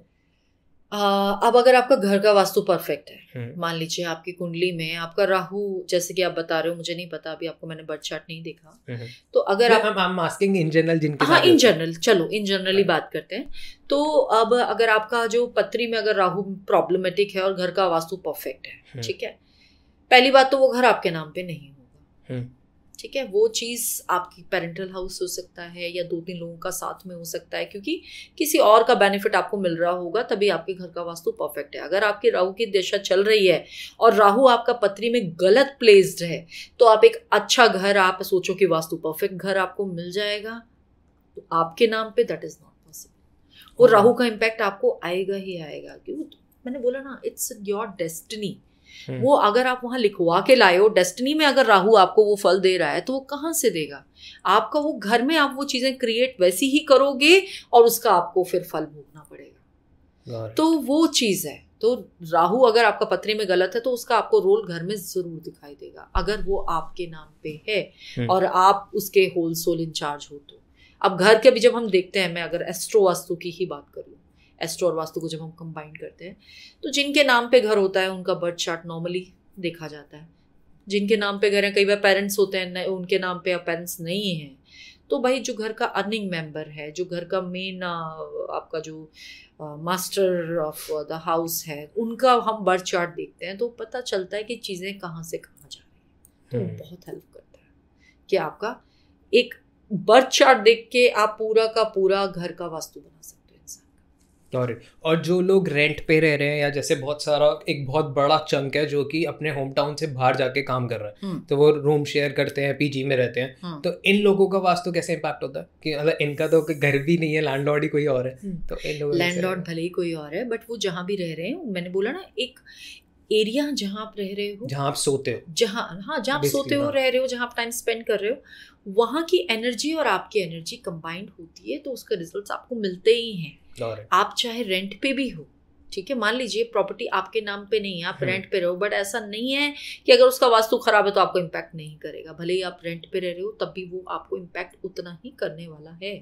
Speaker 1: अब अगर आपका घर का वास्तु परफेक्ट है हम्म। मान लीजिए आपकी कुंडली में आपका राहु जैसे कि आप बता रहे हो मुझे नहीं पता अभी आपको मैंने बर्थ चार्ट नहीं देखा हम्म। तो अगर आप
Speaker 2: हम मास्किंग इन जनरल जिनके हाँ इन
Speaker 1: जनरल चलो इन जनरली बात करते हैं तो अब अगर आपका जो पत्री में अगर राहु प्रॉब्लमेटिक है और घर का वास्तु परफेक्ट है हम्म। ठीक है पहली बात तो वो घर आपके नाम पे नहीं
Speaker 2: होगा
Speaker 1: ठीक है वो चीज़ आपकी पेरेंटल हाउस हो सकता है या दो तीन लोगों का साथ में हो सकता है क्योंकि किसी और का बेनिफिट आपको मिल रहा होगा तभी आपके घर का वास्तु परफेक्ट है अगर आपकी राहु की दिशा चल रही है और राहु आपका पत्री में गलत प्लेस्ड है तो आप एक अच्छा घर आप सोचो कि वास्तु परफेक्ट घर आपको मिल जाएगा तो आपके नाम पे दैट इज़ नॉट पॉसिबल वो राहु का इम्पैक्ट आपको आएगा ही आएगा क्यों मैंने बोला ना इट्स योर डेस्टिनी हम्म। वो अगर आप वहां लिखवा के लाए हो डेस्टिनी में अगर राहु आपको वो फल दे रहा है तो वो कहाँ से देगा आपका वो घर में आप वो चीज़ें क्रिएट वैसी ही करोगे और उसका आपको फिर फल भोगना
Speaker 2: पड़ेगा
Speaker 1: तो वो चीज़ है तो राहु अगर आपका पत्री में गलत है तो उसका आपको रोल घर में जरूर दिखाई देगा अगर वो आपके नाम पे है हम्म। और आप उसके होल सोल इंचार्ज हो तो अब घर के भी जब हम देखते हैं मैं अगर एस्ट्रो वास्तु की ही बात करूँ एस्ट्रो और वास्तु को जब हम कंबाइन करते हैं तो जिनके नाम पे घर होता है उनका बर्थ चार्ट नॉर्मली देखा जाता है जिनके नाम पे घर हैं कई बार पेरेंट्स होते हैं उनके नाम पे पेरेंट्स नहीं हैं तो भाई जो घर का अर्निंग मेंबर है जो घर का मेन आपका जो मास्टर ऑफ द हाउस है उनका हम बर्थ चार्ट देखते हैं तो पता चलता है कि चीज़ें कहाँ से कहाँ जा रही हैं तो हम्म। बहुत हेल्प करता है कि आपका एक बर्थ चार्ट देख के आप पूरा का पूरा घर का वास्तु बना सकते
Speaker 2: और और जो लोग रेंट पे रह रहे हैं या जैसे बहुत सारा एक बहुत बड़ा चंक है जो कि अपने होम टाउन से बाहर जाके काम कर रहा है हम्म। तो वो रूम शेयर करते हैं पीजी में रहते हैं हाँ। तो इन लोगों का वास्तव कैसे इम्पैक्ट होता है कि मतलब इनका तो घर भी नहीं है लैंडलॉर्ड ही कोई और है हम्म। तो इन लोगों लैंडलॉर्ड
Speaker 1: भले ही कोई और है बट वो जहाँ भी रह रहे हैं मैंने बोला ना एक एरिया जहाँ आप रह रहे हो जहाँ आप सोते हो जहाँ हाँ जहाँ आप सोते हो हाँ। रह रहे हो जहाँ आप टाइम स्पेंड कर रहे हो वहाँ की एनर्जी और आपकी एनर्जी कंबाइंड होती है तो उसका रिजल्ट आपको मिलते ही हैं आप चाहे रेंट पे भी हो ठीक है मान लीजिए प्रॉपर्टी आपके नाम पे नहीं है आप रेंट हम्म। पे रहो बट ऐसा नहीं है कि अगर उसका वास्तु खराब है तो आपको इम्पैक्ट नहीं करेगा भले ही आप रेंट पे रह रहे हो तब भी वो आपको इम्पैक्ट उतना ही करने वाला है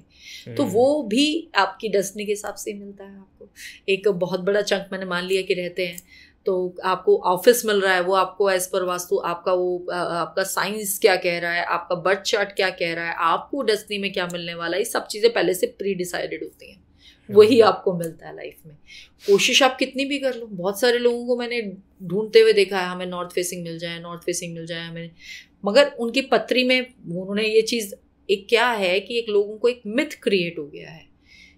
Speaker 1: तो हम्म। वो भी आपकी डस्टनी के हिसाब से मिलता है आपको एक बहुत बड़ा चंक मैंने मान लिया कि रहते हैं तो आपको ऑफिस मिल रहा है वो आपको एज पर वास्तु आपका वो आपका साइंस क्या कह रहा है आपका बर्थ चार्ट क्या कह रहा है आपको डस्टनी में क्या मिलने वाला है ये सब चीज़ें पहले से प्री डिसाइडेड होती हैं वही आपको मिलता है लाइफ में कोशिश आप कितनी भी कर लो बहुत सारे लोगों को मैंने ढूंढते हुए देखा है हमें नॉर्थ फेसिंग मिल जाए नॉर्थ फेसिंग मिल जाए हमें मगर उनकी पत्री में उन्होंने ये चीज़ एक क्या है कि एक लोगों को एक मिथ क्रिएट हो गया है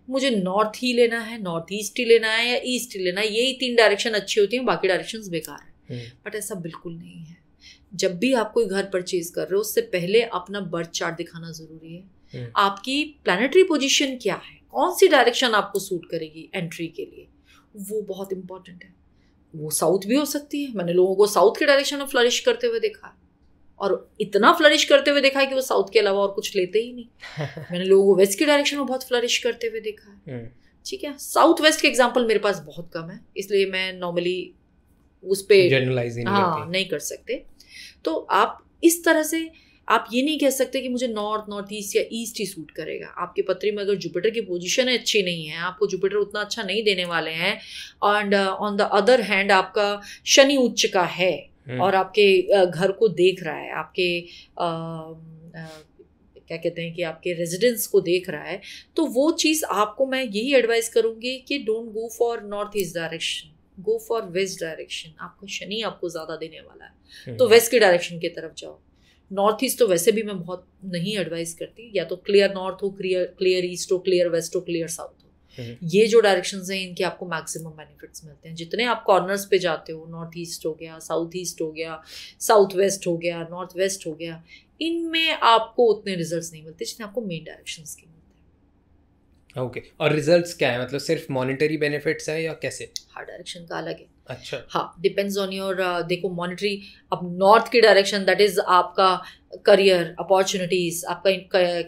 Speaker 1: मुझे नॉर्थ ही लेना है नॉर्थ ईस्ट ही लेना है या ईस्ट ही लेना है यही तीन डायरेक्शन अच्छी होती हैं बाकी डायरेक्शन बेकार हैं बट hmm. ऐसा बिल्कुल नहीं है जब भी आप कोई घर परचेज कर रहे हो उससे पहले अपना बर्थ चार्ट दिखाना ज़रूरी है hmm. आपकी प्लानिटरी पोजिशन क्या है कौन सी डायरेक्शन आपको सूट करेगी एंट्री के लिए वो बहुत इंपॉर्टेंट है वो साउथ भी हो सकती है मैंने लोगों को साउथ के डायरेक्शन में फ्लरिश करते हुए देखा है और इतना फ्लरिश करते हुए देखा है कि वो साउथ के अलावा और कुछ लेते ही नहीं [LAUGHS] मैंने लोगों को वेस्ट के डायरेक्शन में बहुत फ्लरिश करते हुए देखा है हम्म। ठीक है साउथ वेस्ट के एग्जाम्पल मेरे पास बहुत कम है इसलिए मैं नॉर्मली उस पर हाँ नहीं कर सकते तो आप इस तरह से आप ये नहीं कह सकते कि मुझे नॉर्थ नॉर्थ ईस्ट या ईस्ट ही सूट करेगा आपके पत्री में अगर जुपिटर की पोजिशन अच्छी नहीं है आपको जुपिटर उतना अच्छा नहीं देने वाले हैं and on the other hand आपका शनि उच्च का है हम्म। और आपके uh, घर को देख रहा है आपके आ, um, आ, uh, क्या कहते हैं कि आपके रेजिडेंस को देख रहा है तो वो चीज़ आपको मैं यही एडवाइस करूँगी कि don't go for north east direction go for west direction आपका शनि आपको ज़्यादा देने वाला है तो वेस्ट के डायरेक्शन की तरफ जाओ नॉर्थ ईस्ट तो वैसे भी मैं बहुत नहीं एडवाइस करती या तो क्लियर नॉर्थ हो क्लियर क्लियर ईस्ट हो क्लियर वेस्ट हो क्लियर साउथ हो हम्म। ये जो डायरेक्शन हैं इनके आपको मैक्सिमम बेनिफिट्स मिलते हैं जितने आप कॉर्नर्स पे जाते हो नॉर्थ ईस्ट हो गया साउथ ईस्ट हो गया साउथ वेस्ट हो गया नॉर्थ वेस्ट हो गया इनमें आपको उतने रिजल्ट नहीं मिलते जितने आपको मेन डायरेक्शन के
Speaker 2: ओके okay. और रिजल्ट क्या है मतलब सिर्फ मॉनिटरी बेनिफिट्स है या कैसे हर डायरेक्शन का अलग है अच्छा हाँ डिपेंड्स ऑन योर
Speaker 1: देखो मॉनिटरी अब नॉर्थ की डायरेक्शन दैट इज आपका करियर अपॉर्चुनिटीज आपका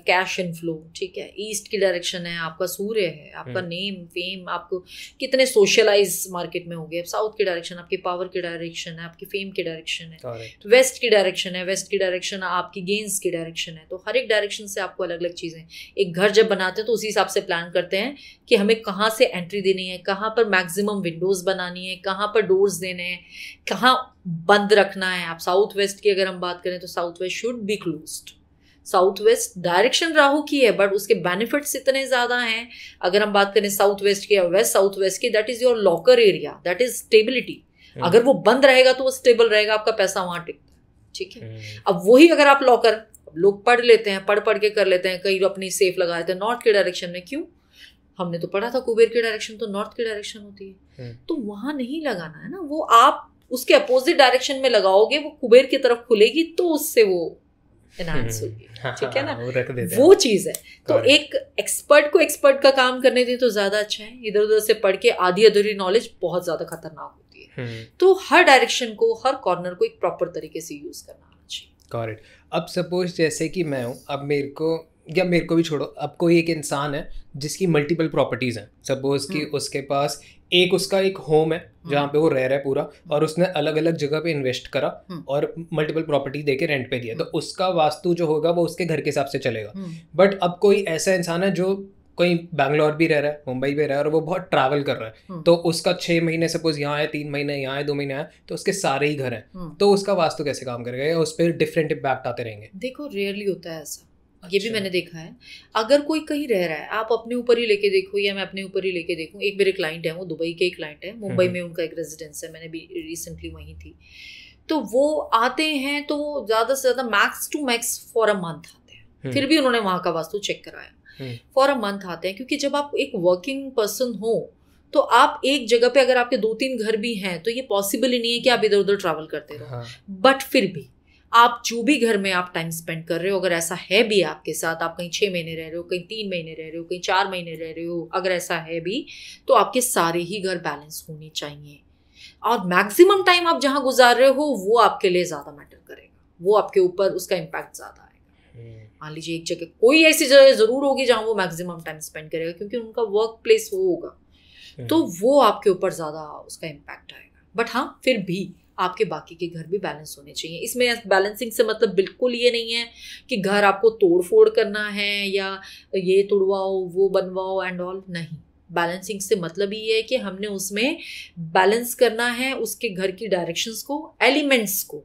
Speaker 1: कैश इनफ्लो ठीक है ईस्ट की डायरेक्शन है आपका सूर्य है आपका नेम फेम आपको कितने सोशलाइज मार्केट में हो गए साउथ की डायरेक्शन आपकी पावर की डायरेक्शन है आपकी फेम की डायरेक्शन है वेस्ट की डायरेक्शन है वेस्ट की डायरेक्शन आपकी गेंस की डायरेक्शन है तो हर एक डायरेक्शन से आपको अलग अलग चीज़ें एक घर जब बनाते हैं तो उसी हिसाब से प्लान करते हैं कि हमें कहाँ से एंट्री देनी है कहाँ पर मैक्सिमम विंडोज़ बनानी है कहाँ पर डोर्स देने हैं कहाँ बंद रखना है आप साउथ वेस्ट की अगर हम बात करें तो south west should be closed south west direction Rahu की है बट उसके बेनिफिट्स इतने ज़्यादा हैं अगर हम बात करें साउथ वेस्ट की या वेस्ट साउथ वेस्ट की that is your locker area that is stability अगर वो बंद रहेगा तो वो स्टेबल रहेगा आपका पैसा वहां टिक ठीक है हम्म। अब वही अगर आप लॉकर लोग पढ़ लेते हैं पढ़ पढ़ के कर लेते हैं कई अपनी सेफ लगा लेते हैं नॉर्थ के डायरेक्शन में क्यों हमने तो पढ़ा था कुबेर तो की डायरेक्शन तो नॉर्थ की डायरेक्शन होती है हम्म। तो वहां नहीं लगाना है ना वो आप उसके अपोजिट डायरेक्शन में लगाओगे वो कुबेर की तरफ खुलेगी तो उससे वो
Speaker 2: एनहांस हम्म। होगी हाँ, ठीक हाँ, है ना हाँ, वो चीज
Speaker 1: है तो एक एक्सपर्ट को एक्सपर्ट का काम करने दें तो ज्यादा अच्छा है इधर उधर से पढ़ के आधी अधूरी नॉलेज बहुत ज्यादा खतरनाक होती है हम्म। तो हर डायरेक्शन को हर कॉर्नर को एक प्रॉपर तरीके से यूज करना चाहिए
Speaker 2: कॉरेक्ट अब सपोज जैसे कि मैं हूँ अब मेरे को या मेरे को भी छोड़ो अब कोई एक इंसान है जिसकी मल्टीपल प्रॉपर्टीज़ हैं सपोज कि हम्म। उसके पास एक उसका एक होम है हम्म। जहाँ पे वो रह रहा है पूरा हम्म। और उसने अलग अलग जगह पे इन्वेस्ट करा हम्म। और मल्टीपल प्रॉपर्टी देके रेंट पे दिया तो उसका वास्तु जो होगा वो उसके घर के हिसाब से चलेगा बट अब कोई ऐसा इंसान है जो कोई बैंगलोर भी रह रहा है मुंबई भी रह रहा है और वो बहुत ट्रैवल कर रहा है तो उसका छह महीने सपोज यहाँ है तीन महीने यहाँ है दो महीने आया तो उसके सारे ही घर हैं तो उसका वास्तु कैसे काम करेगा या उस पर डिफरेंट इम्पैक्ट आते रहेंगे
Speaker 1: देखो रेयरली होता है ऐसा अच्छा। ये भी अच्छा। मैंने देखा है अगर कोई कहीं रह रहा है आप अपने ऊपर ही लेके देखो या मैं अपने ऊपर ही लेके देखूँ एक मेरे क्लाइंट है वो दुबई के क्लाइंट है मुंबई हम्म। में उनका एक रेजिडेंस है मैंने भी रिसेंटली वहीं थी तो वो आते हैं तो ज़्यादा से ज़्यादा max to max for a month आते हैं हम्म। फिर भी उन्होंने वहाँ का वास्तु चेक कराया फॉर अ मंथ आते हैं क्योंकि जब आप एक वर्किंग पर्सन हो तो आप एक जगह पे अगर आपके दो तीन घर भी हैं तो ये पॉसिबल ही नहीं है कि आप इधर उधर ट्रैवल करते रहो बट हाँ। फिर भी आप जो भी घर में आप टाइम स्पेंड कर रहे हो अगर ऐसा है भी आपके साथ आप कहीं छः महीने रह रहे हो कहीं तीन महीने रह रहे हो कहीं चार महीने रह रहे हो अगर ऐसा है भी तो आपके सारे ही घर बैलेंस होने चाहिए और मैक्सिमम टाइम आप जहाँ गुजार रहे हो वो आपके लिए ज़्यादा मैटर करेगा वो आपके ऊपर उसका इम्पैक्ट ज़्यादा आएगा हम्म। मान लीजिए एक जगह कोई ऐसी जगह ज़रूर होगी जहाँ वो मैक्सिमम टाइम स्पेंड करेगा क्योंकि उनका वर्क प्लेस वो होगा हम्म। तो वो आपके ऊपर ज़्यादा उसका इम्पैक्ट आएगा बट हाँ फिर भी आपके बाकी के घर भी बैलेंस होने चाहिए इसमें बैलेंसिंग से मतलब बिल्कुल ये नहीं है कि घर आपको तोड़ फोड़ करना है या ये तोड़वाओ वो बनवाओ एंड ऑल नहीं बैलेंसिंग से मतलब ये है कि हमने उसमें बैलेंस करना है उसके घर की डायरेक्शंस को एलिमेंट्स को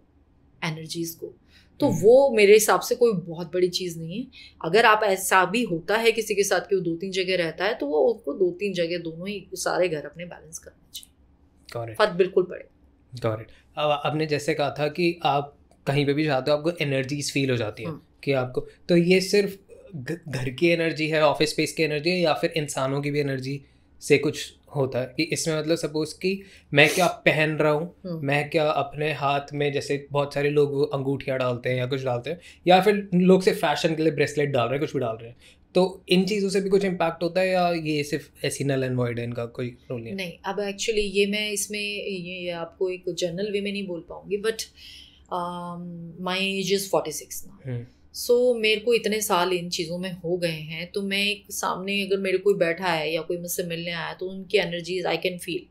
Speaker 1: एनर्जीज को तो हम्म। वो मेरे हिसाब से कोई बहुत बड़ी चीज़ नहीं है अगर आप ऐसा भी होता है किसी के साथ कि वो दो तीन जगह रहता है तो वो उसको दो तीन जगह दोनों ही सारे घर अपने बैलेंस करना
Speaker 2: चाहिए
Speaker 1: फर्क बिल्कुल पड़ेगा
Speaker 2: अब आपने जैसे कहा था कि आप कहीं पे भी जाते हो आपको एनर्जीज फील हो जाती है हम्म। कि आपको तो ये सिर्फ घर की एनर्जी है ऑफिस स्पेस की एनर्जी है या फिर इंसानों की भी एनर्जी से कुछ होता है कि इसमें मतलब सपोज कि मैं क्या पहन रहा हूँ हम्म। मैं क्या अपने हाथ में जैसे बहुत सारे लोग अंगूठियाँ डालते हैं या कुछ डालते हैं या फिर लोग से फैशन के लिए ब्रेसलेट डाल रहे हैं कुछ भी डाल रहे हैं तो इन चीज़ों से भी कुछ इम्पैक्ट होता है या ये सिर्फ एसिनल एंड वॉइड इनका कोई रोल नहीं
Speaker 1: नहीं अब एक्चुअली ये मैं इसमें ये आपको एक जनरल वे में नहीं बोल पाऊंगी but my age is forty six so मेरे को इतने साल इन चीज़ों में हो गए हैं तो मैं एक सामने अगर मेरे कोई बैठा है या कोई मुझसे मिलने आया तो उनकी एनर्जीज आई कैन फील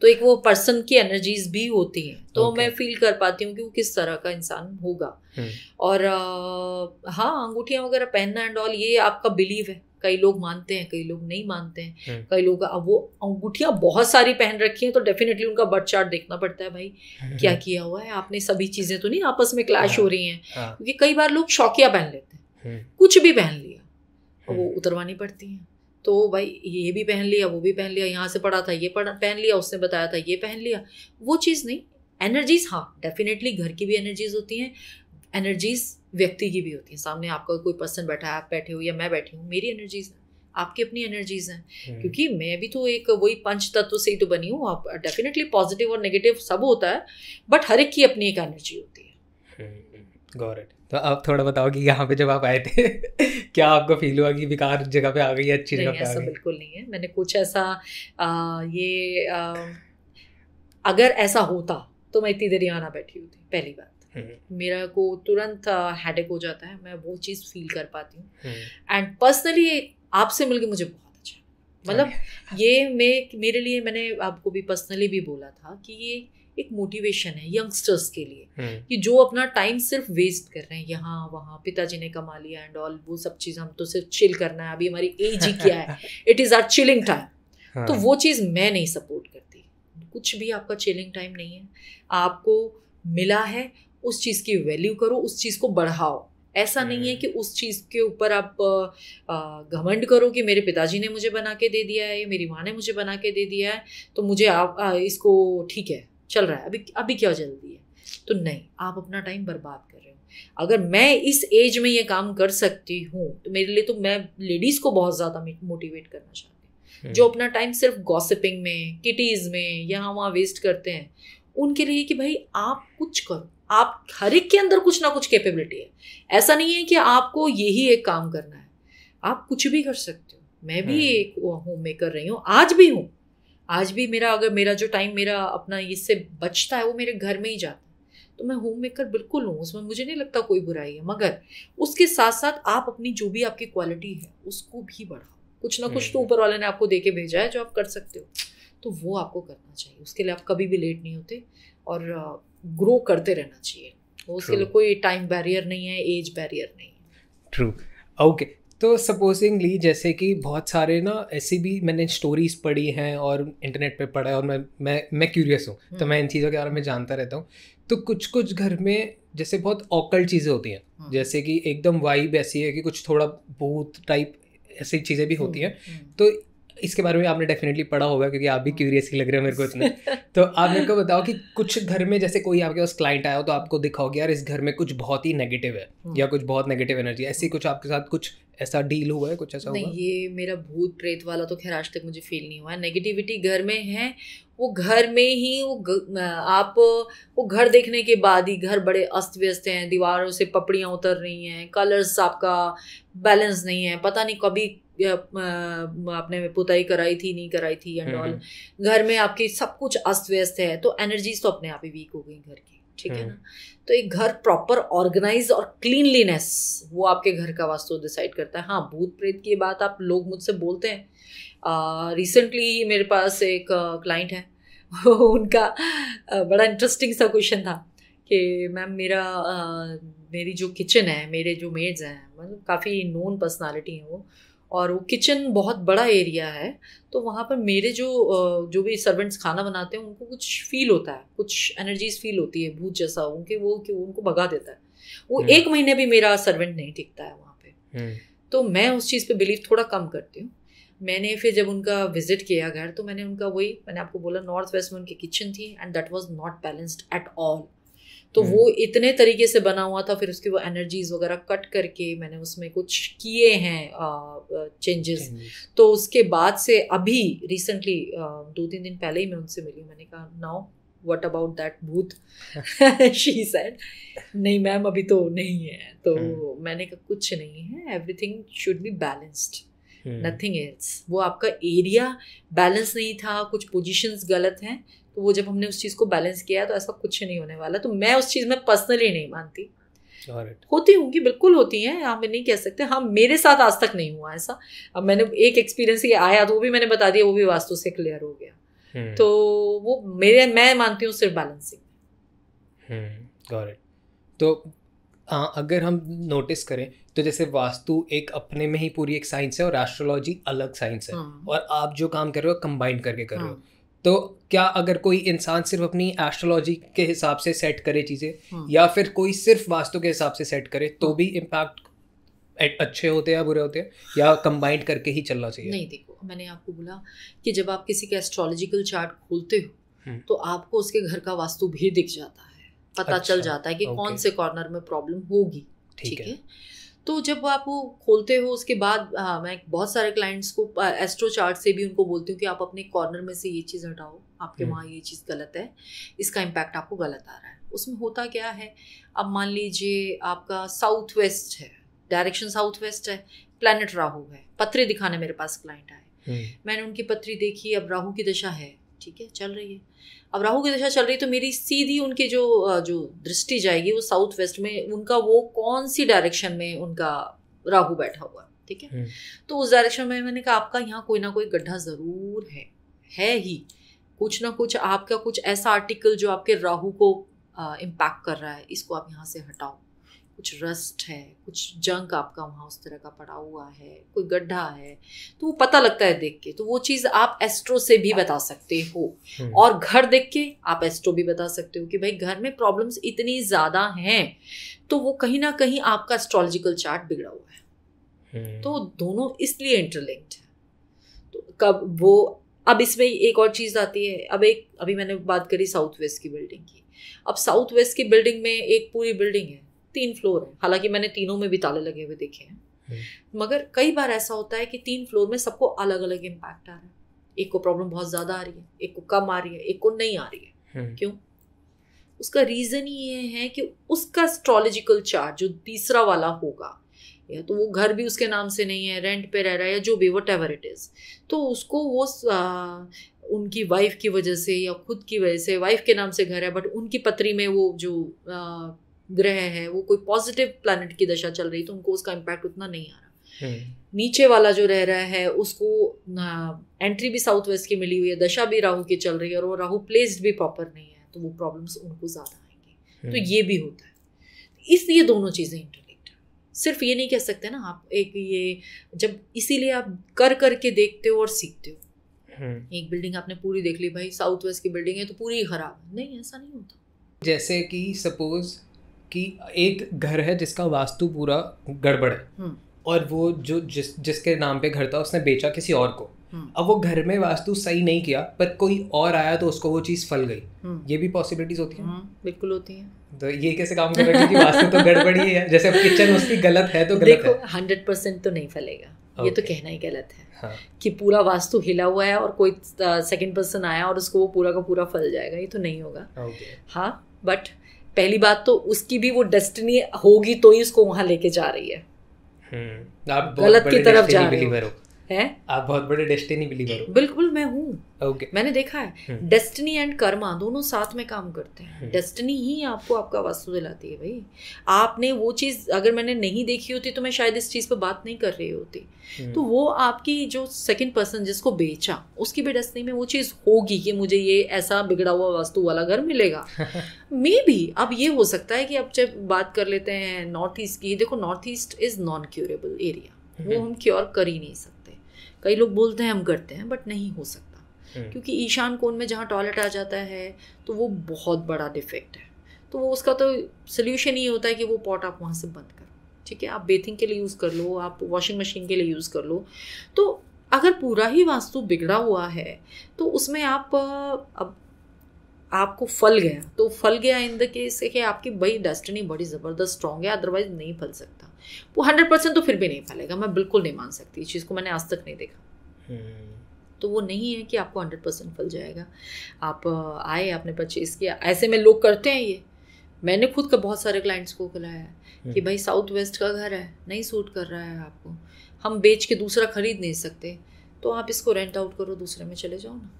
Speaker 1: तो एक वो पर्सन की एनर्जीज भी होती हैं तो okay. मैं फील कर पाती हूँ कि वो किस तरह का इंसान होगा hmm. और आ, हाँ अंगूठियाँ वगैरह पहनना एंड ऑल ये आपका बिलीव है कई लोग मानते हैं कई लोग नहीं मानते हैं hmm. कई लोग अब वो अंगूठियाँ बहुत सारी पहन रखी हैं तो डेफिनेटली उनका बर्थ चार्ट देखना पड़ता है भाई
Speaker 2: hmm. क्या
Speaker 1: किया हुआ है आपने सभी चीज़ें तो नहीं आपस में क्लैश हाँ, हो रही हैं हाँ। क्योंकि कई बार लोग शौकिया पहन लेते हैं hmm. कुछ भी पहन लिया hmm. वो उतरवानी पड़ती हैं तो भाई ये भी पहन लिया वो भी पहन लिया यहाँ से पढ़ा था ये पढ़ा पहन लिया उसने बताया था ये पहन लिया वो चीज़ नहीं एनर्जीज़ हाँ डेफिनेटली घर की भी एनर्जीज़ होती हैं एनर्जीज़ व्यक्ति की भी होती हैं सामने आपका कोई पर्सन बैठा है आप बैठे हो या मैं बैठी हूँ मेरी एनर्जीज़ है आपकी अपनी एनर्जीज हैं हम्म। क्योंकि मैं भी तो एक वही पंच तत्व से ही तो बनी हूँ आप डेफिनेटली पॉजिटिव और नेगेटिव सब होता है बट हर एक की अपनी एक एनर्जी होती है
Speaker 2: गॉट हम्म, हम्म, तो आप थोड़ा बताओ कि यहाँ पे जब आप आए थे [LAUGHS] क्या आपको फील हुआ कि बेकार जगह पे आ गई है अच्छी जगह पे ऐसा बिल्कुल
Speaker 1: नहीं है मैंने कुछ ऐसा आ, ये आ, अगर ऐसा होता तो मैं इतनी देर यहाँ ना बैठी होती पहली बार हम्म। मेरा को तुरंत हेडेक हो जाता है मैं वो चीज़ फील कर पाती हूँ एंड हम्म। पर्सनली आपसे मिलकर मुझे बहुत अच्छा मतलब ये मैं मेरे लिए मैंने आपको भी पर्सनली भी बोला था कि ये एक मोटिवेशन है यंगस्टर्स के लिए हम्म। कि जो अपना टाइम सिर्फ वेस्ट कर रहे हैं यहाँ वहाँ पिताजी ने कमा लिया एंड ऑल वो सब चीज़ हम तो सिर्फ चिल करना है अभी हमारी एज ही क्या है it is our chilling time तो वो चीज़ मैं नहीं सपोर्ट करती कुछ भी आपका चिलिंग टाइम नहीं है आपको मिला है उस चीज़ की वैल्यू करो उस चीज़ को बढ़ाओ ऐसा नहीं है हम्म। कि उस चीज़ के ऊपर आप घमंड करो कि मेरे पिताजी ने मुझे बना के दे दिया है मेरी माँ ने मुझे बना के दे दिया है तो मुझे आप इसको ठीक है चल रहा है अभी अभी क्या जल्दी है तो नहीं आप अपना टाइम बर्बाद कर रहे हो अगर मैं इस एज में ये काम कर सकती हूँ तो मेरे लिए तो मैं लेडीज़ को बहुत ज़्यादा मोटिवेट करना चाहती हूँ हम्म। जो अपना टाइम सिर्फ गॉसिपिंग में किटीज़ में यहाँ वहाँ वेस्ट करते हैं उनके लिए कि भाई आप कुछ करो आप हर एक के अंदर कुछ ना कुछ कैपेबिलिटी है ऐसा नहीं है कि आपको यही एक काम करना है आप कुछ भी कर सकते हो मैं भी हम्म। एक होम मेकर रही हूँ आज भी हूँ आज भी मेरा अगर मेरा जो टाइम मेरा अपना इससे बचता है वो मेरे घर में ही जाता है तो मैं होम मेकर बिल्कुल हूँ उसमें मुझे नहीं लगता कोई बुराई है मगर उसके साथ साथ आप अपनी जो भी आपकी क्वालिटी है उसको भी बढ़ाओ कुछ ना कुछ तो हम्म। ऊपर वाले ने आपको दे के भेजा है जो आप कर सकते हो तो वो आपको करना चाहिए उसके लिए आप कभी भी लेट नहीं होते और ग्रो करते रहना चाहिए उसके लिए कोई टाइम बैरियर नहीं है एज बैरियर नहीं है
Speaker 2: ट्रू ओके okay. तो सपोजिंगली जैसे कि बहुत सारे ना ऐसी भी मैंने स्टोरीज पढ़ी हैं और इंटरनेट पे पढ़ा है और मैं मैं मैं क्यूरियस हूँ तो मैं हम्म। इन चीज़ों के बारे में जानता रहता हूँ तो कुछ कुछ घर में जैसे बहुत ओकल चीज़ें होती हैं हाँ। जैसे कि एकदम वाइब ऐसी है कि कुछ थोड़ा भूत टाइप ऐसी चीज़ें भी होती हम्म, हैं हम्म। तो इसके बारे में आपने डेफिनेटली पढ़ा होगा क्योंकि आप भी क्यूरियस ही लग रहे हो मेरे को इतने तो आप मेरे को बताओ कि कुछ घर में जैसे कोई आपके पास क्लाइंट आया हो तो आपको दिखाओगे यार इस घर में कुछ बहुत ही नेगेटिव है हम्म। या कुछ बहुत नेगेटिव एनर्जी ऐसी कुछ आपके साथ कुछ ऐसा डील हुआ है कुछ ऐसा नहीं हुआ?
Speaker 1: ये मेरा भूत प्रेत वाला तो खैर आज तक मुझे फील नहीं हुआ है नेगेटिविटी घर में है वो घर में ही वो आप वो घर देखने के बाद ही घर बड़े अस्त व्यस्त हैं दीवारों से पपड़ियाँ उतर रही हैं कलर्स आपका बैलेंस नहीं है पता नहीं कभी आपने पुताई कराई थी नहीं कराई थी एंड ऑल घर में आपकी सब कुछ अस्त व्यस्त है तो एनर्जीज तो अपने आप ही वीक हो गई घर की ठीक है ना हम्म। तो एक घर प्रॉपर ऑर्गेनाइज और क्लीनलीनेस वो आपके घर का वास्तव डिसाइड करता है हाँ भूत प्रेत की बात आप लोग मुझसे बोलते हैं रिसेंटली मेरे पास एक क्लाइंट है उनका बड़ा इंटरेस्टिंग सा क्वेश्चन था कि मैम मेरा मेरी जो किचन है मेरे जो मेड्स हैं मतलब काफ़ी नोन पर्सनालिटी हैं वो और वो किचन बहुत बड़ा एरिया है तो वहाँ पर मेरे जो जो भी सर्वेंट्स खाना बनाते हैं उनको कुछ फील होता है कुछ एनर्जीज फील होती है भूत जैसा उनके वो कि उनको भगा देता है वो हम्म। एक महीने भी मेरा सर्वेंट नहीं टिकता है वहाँ पे हम्म। तो मैं उस चीज़ पे बिलीव थोड़ा कम करती हूँ मैंने फिर जब उनका विजिट किया घर तो मैंने उनका वही मैंने आपको बोला नॉर्थ वेस्ट में उनकी किचन थी and that was not balanced at all तो hmm. वो इतने तरीके से बना हुआ था फिर उसके वो एनर्जीज वगैरह कट करके मैंने उसमें कुछ किए हैं चेंजेस तो उसके बाद से अभी रिसेंटली दो तीन दिन पहले ही मैं उनसे मिली मैंने कहा नाउ वट अबाउट दैट भूत शी सैड नहीं मैम अभी तो नहीं है तो hmm. मैंने कहा कुछ नहीं है everything should be balanced nothing हम्म। एल्स वो आपका एरिया बैलेंस नहीं था कुछ पोजीशंस गलत हैं तो वो जब हमने उस चीज़ को बैलेंस किया तो ऐसा कुछ नहीं होने वाला तो मैं उस चीज़ में पर्सनली नहीं मानती right. होती होंगी बिल्कुल होती हैं हम नहीं कह सकते हाँ मेरे साथ आज तक नहीं हुआ ऐसा अब मैंने एक एक्सपीरियंस ये आया तो वो भी मैंने बता दिया वो भी वास्तु से क्लियर हो गया hmm. तो वो मेरे मैं मानती हूँ सिर्फ बैलेंसिंग
Speaker 2: hmm. हम्म, तो अगर हम नोटिस करें तो जैसे वास्तु एक अपने में ही पूरी एक साइंस है और एस्ट्रोलॉजी अलग साइंस है हाँ। और आप जो काम कर रहे हो कंबाइन करके कर रहे हो हाँ। तो क्या अगर कोई इंसान सिर्फ अपनी एस्ट्रोलॉजी के हिसाब से सेट करे चीज़ें हाँ। या फिर कोई सिर्फ वास्तु के हिसाब से सेट करे तो भी इम्पैक्ट अच्छे होते हैं या बुरे होते हैं या कंबाइंड करके ही चलना चाहिए नहीं
Speaker 1: देखो मैंने आपको बोला कि जब आप किसी के एस्ट्रोलॉजिकल चार्ट खोलते हो हम्म। तो आपको उसके घर का वास्तु भी दिख जाता है पता अच्छा, चल जाता है कि कौन से कॉर्नर में प्रॉब्लम होगी ठीक है तो जब आप वो खोलते हो उसके बाद आ, हाँ, मैं बहुत सारे क्लाइंट्स को एस्ट्रो चार्ट से भी उनको बोलती हूँ कि आप अपने कॉर्नर में से ये चीज़ हटाओ आपके हम्म। वहाँ ये चीज़ गलत है इसका इम्पैक्ट आपको गलत आ रहा है उसमें होता क्या है अब मान लीजिए आपका साउथ वेस्ट है डायरेक्शन साउथ वेस्ट है प्लानट राहु है पत्री दिखाने मेरे पास क्लाइंट आए हम्म। मैंने उनकी पत्री देखी अब राहु की दशा है ठीक है चल रही है अब राहु की दशा चल रही है तो मेरी सीधी उनकी जो जो दृष्टि जाएगी वो साउथ वेस्ट में उनका वो कौन सी डायरेक्शन में उनका राहु बैठा हुआ ठीक है हम्म। तो उस डायरेक्शन में मैंने कहा आपका यहाँ कोई ना कोई गड्ढा ज़रूर है है ही कुछ ना कुछ आपका कुछ ऐसा आर्टिकल जो आपके राहु को इम्पैक्ट कर रहा है इसको आप यहाँ से हटाओ कुछ रस्ट है कुछ जंक आपका वहाँ उस तरह का पड़ा हुआ है कोई गड्ढा है तो वो पता लगता है देख के तो वो चीज़ आप एस्ट्रो से भी बता सकते हो हम्म। और घर देख के आप एस्ट्रो भी बता सकते हो कि भाई घर में प्रॉब्लम्स इतनी ज़्यादा हैं तो वो कहीं ना कहीं आपका एस्ट्रोलॉजिकल चार्ट बिगड़ा हुआ है हम्म। तो दोनों इसलिए इंटरलिंक्ड है तो कब वो अब इसमें एक और चीज़ आती है अब एक अभी मैंने बात करी साउथ वेस्ट की बिल्डिंग की अब साउथ वेस्ट की बिल्डिंग में एक पूरी बिल्डिंग है तीन फ्लोर है हालांकि मैंने तीनों में भी ताले लगे हुए देखे हैं हम्म। मगर कई बार ऐसा होता है कि तीन फ्लोर में सबको अलग अलग इम्पैक्ट आ रहा है एक को प्रॉब्लम बहुत ज़्यादा आ रही है एक को कम आ रही है एक को नहीं आ रही है हम्म। क्यों उसका रीज़न ये है कि उसका एस्ट्रोलॉजिकल चार्ट जो तीसरा वाला होगा या तो वो घर भी उसके नाम से नहीं है रेंट पे रह रहा है या जो भी वट एवर इट इज़ तो उसको वो आ, उनकी वाइफ की वजह से या खुद की वजह से वाइफ के नाम से घर है बट उनकी पत्री में वो जो ग्रह है वो कोई पॉजिटिव प्लानट की दशा चल रही तो उनको उसका इम्पैक्ट उतना नहीं आ रहा हम्म। नीचे वाला जो रह रहा है उसको एंट्री भी साउथ वेस्ट की मिली हुई है दशा भी राहु की चल रही है और वो राहु प्लेस्ड भी प्रॉपर नहीं है तो वो प्रॉब्लम्स उनको ज़्यादा आएंगे तो हम्म। ये भी होता है इसलिए दोनों चीज़ें इंटरलिंक्ड सिर्फ ये नहीं कह सकते ना आप एक ये जब इसीलिए आप कर करके देखते हो और सीखते
Speaker 2: हो हम्म।
Speaker 1: एक बिल्डिंग आपने पूरी देख ली भाई साउथ वेस्ट की बिल्डिंग है तो पूरी खराब नहीं ऐसा नहीं होता
Speaker 2: जैसे कि सपोज कि एक घर है जिसका वास्तु पूरा गड़बड़ है हम्म। और वो जो जिस जिसके नाम पे घर था उसने बेचा किसी और को हम्म। अब वो घर में वास्तु सही नहीं किया पर कोई और आया तो उसको वो चीज़ फल गई हम्म। ये भी पॉसिबिलिटीज होती है बिल्कुल होती है तो ये कैसे काम कर रही है वास्तु तो गड़बड़ी है जैसे अब किचन उसकी गलत है तो गलत देखो हंड्रेड
Speaker 1: परसेंट तो नहीं फलेगा Okay. ये तो कहना ही गलत है हाँ. कि पूरा वास्तु हिला हुआ है और कोई सेकंड uh, पर्सन आया और उसको वो पूरा का पूरा फल जाएगा ये तो नहीं होगा okay. हाँ बट पहली बात तो उसकी भी वो डेस्टिनी होगी तो ही उसको वहां लेके जा रही है
Speaker 2: हम्म, आप गलत की तरफ जा रही हो है आप बहुत बड़े डेस्टिनी बिलीवर हो बिल्कुल मैं हूँ okay. मैंने
Speaker 1: देखा है डेस्टिनी एंड कर्मा दोनों साथ में काम करते हैं डेस्टिनी हम्म। ही आपको आपका वास्तु दिलाती है भाई आपने वो चीज़ अगर मैंने नहीं देखी होती तो मैं शायद इस चीज़ पर बात नहीं कर रही होती हम्म। तो वो आपकी जो सेकेंड पर्सन जिसको बेचा उसकी भी डेस्टिनी में वो चीज़ होगी कि मुझे ये ऐसा बिगड़ा हुआ वास्तु वाला घर मिलेगा मे [LAUGHS] भी अब ये हो सकता है कि अब जब बात कर लेते हैं नॉर्थ ईस्ट की देखो north east is non curable area वो हम्म। हम क्योर कर ही नहीं सकते कई लोग बोलते हैं हम करते हैं बट नहीं हो सकता हम्म। क्योंकि ईशान कोण में जहाँ टॉयलेट आ जाता है तो वो बहुत बड़ा डिफेक्ट है तो वो उसका तो सोल्यूशन ही होता है कि वो पॉट आप वहाँ से बंद करो ठीक है आप बेथिंग के लिए यूज़ कर लो आप वॉशिंग मशीन के लिए यूज़ कर लो तो अगर पूरा ही वास्तु बिगड़ा हुआ है तो उसमें आप अब आपको फल गया तो फल गया इन द केस है कि आपकी बड़ी डेस्टिनी बड़ी ज़बरदस्त स्ट्रॉन्ग है अदरवाइज नहीं फल सकता वो हंड्रेड परसेंट तो फिर भी नहीं फैलेगा मैं बिल्कुल नहीं मान सकती इस चीज़ को मैंने आज तक नहीं देखा हम्म। तो वो नहीं है कि आपको हंड्रेड परसेंट फल जाएगा आप आए आपने परचेज़ किया ऐसे में लोग करते हैं ये मैंने खुद का बहुत सारे क्लाइंट्स को खुलाया है कि हम्म। भाई साउथ वेस्ट का घर है नहीं सूट कर रहा है आपको हम बेच के दूसरा खरीद नहीं सकते तो आप इसको रेंट आउट करो दूसरे में चले जाओ ना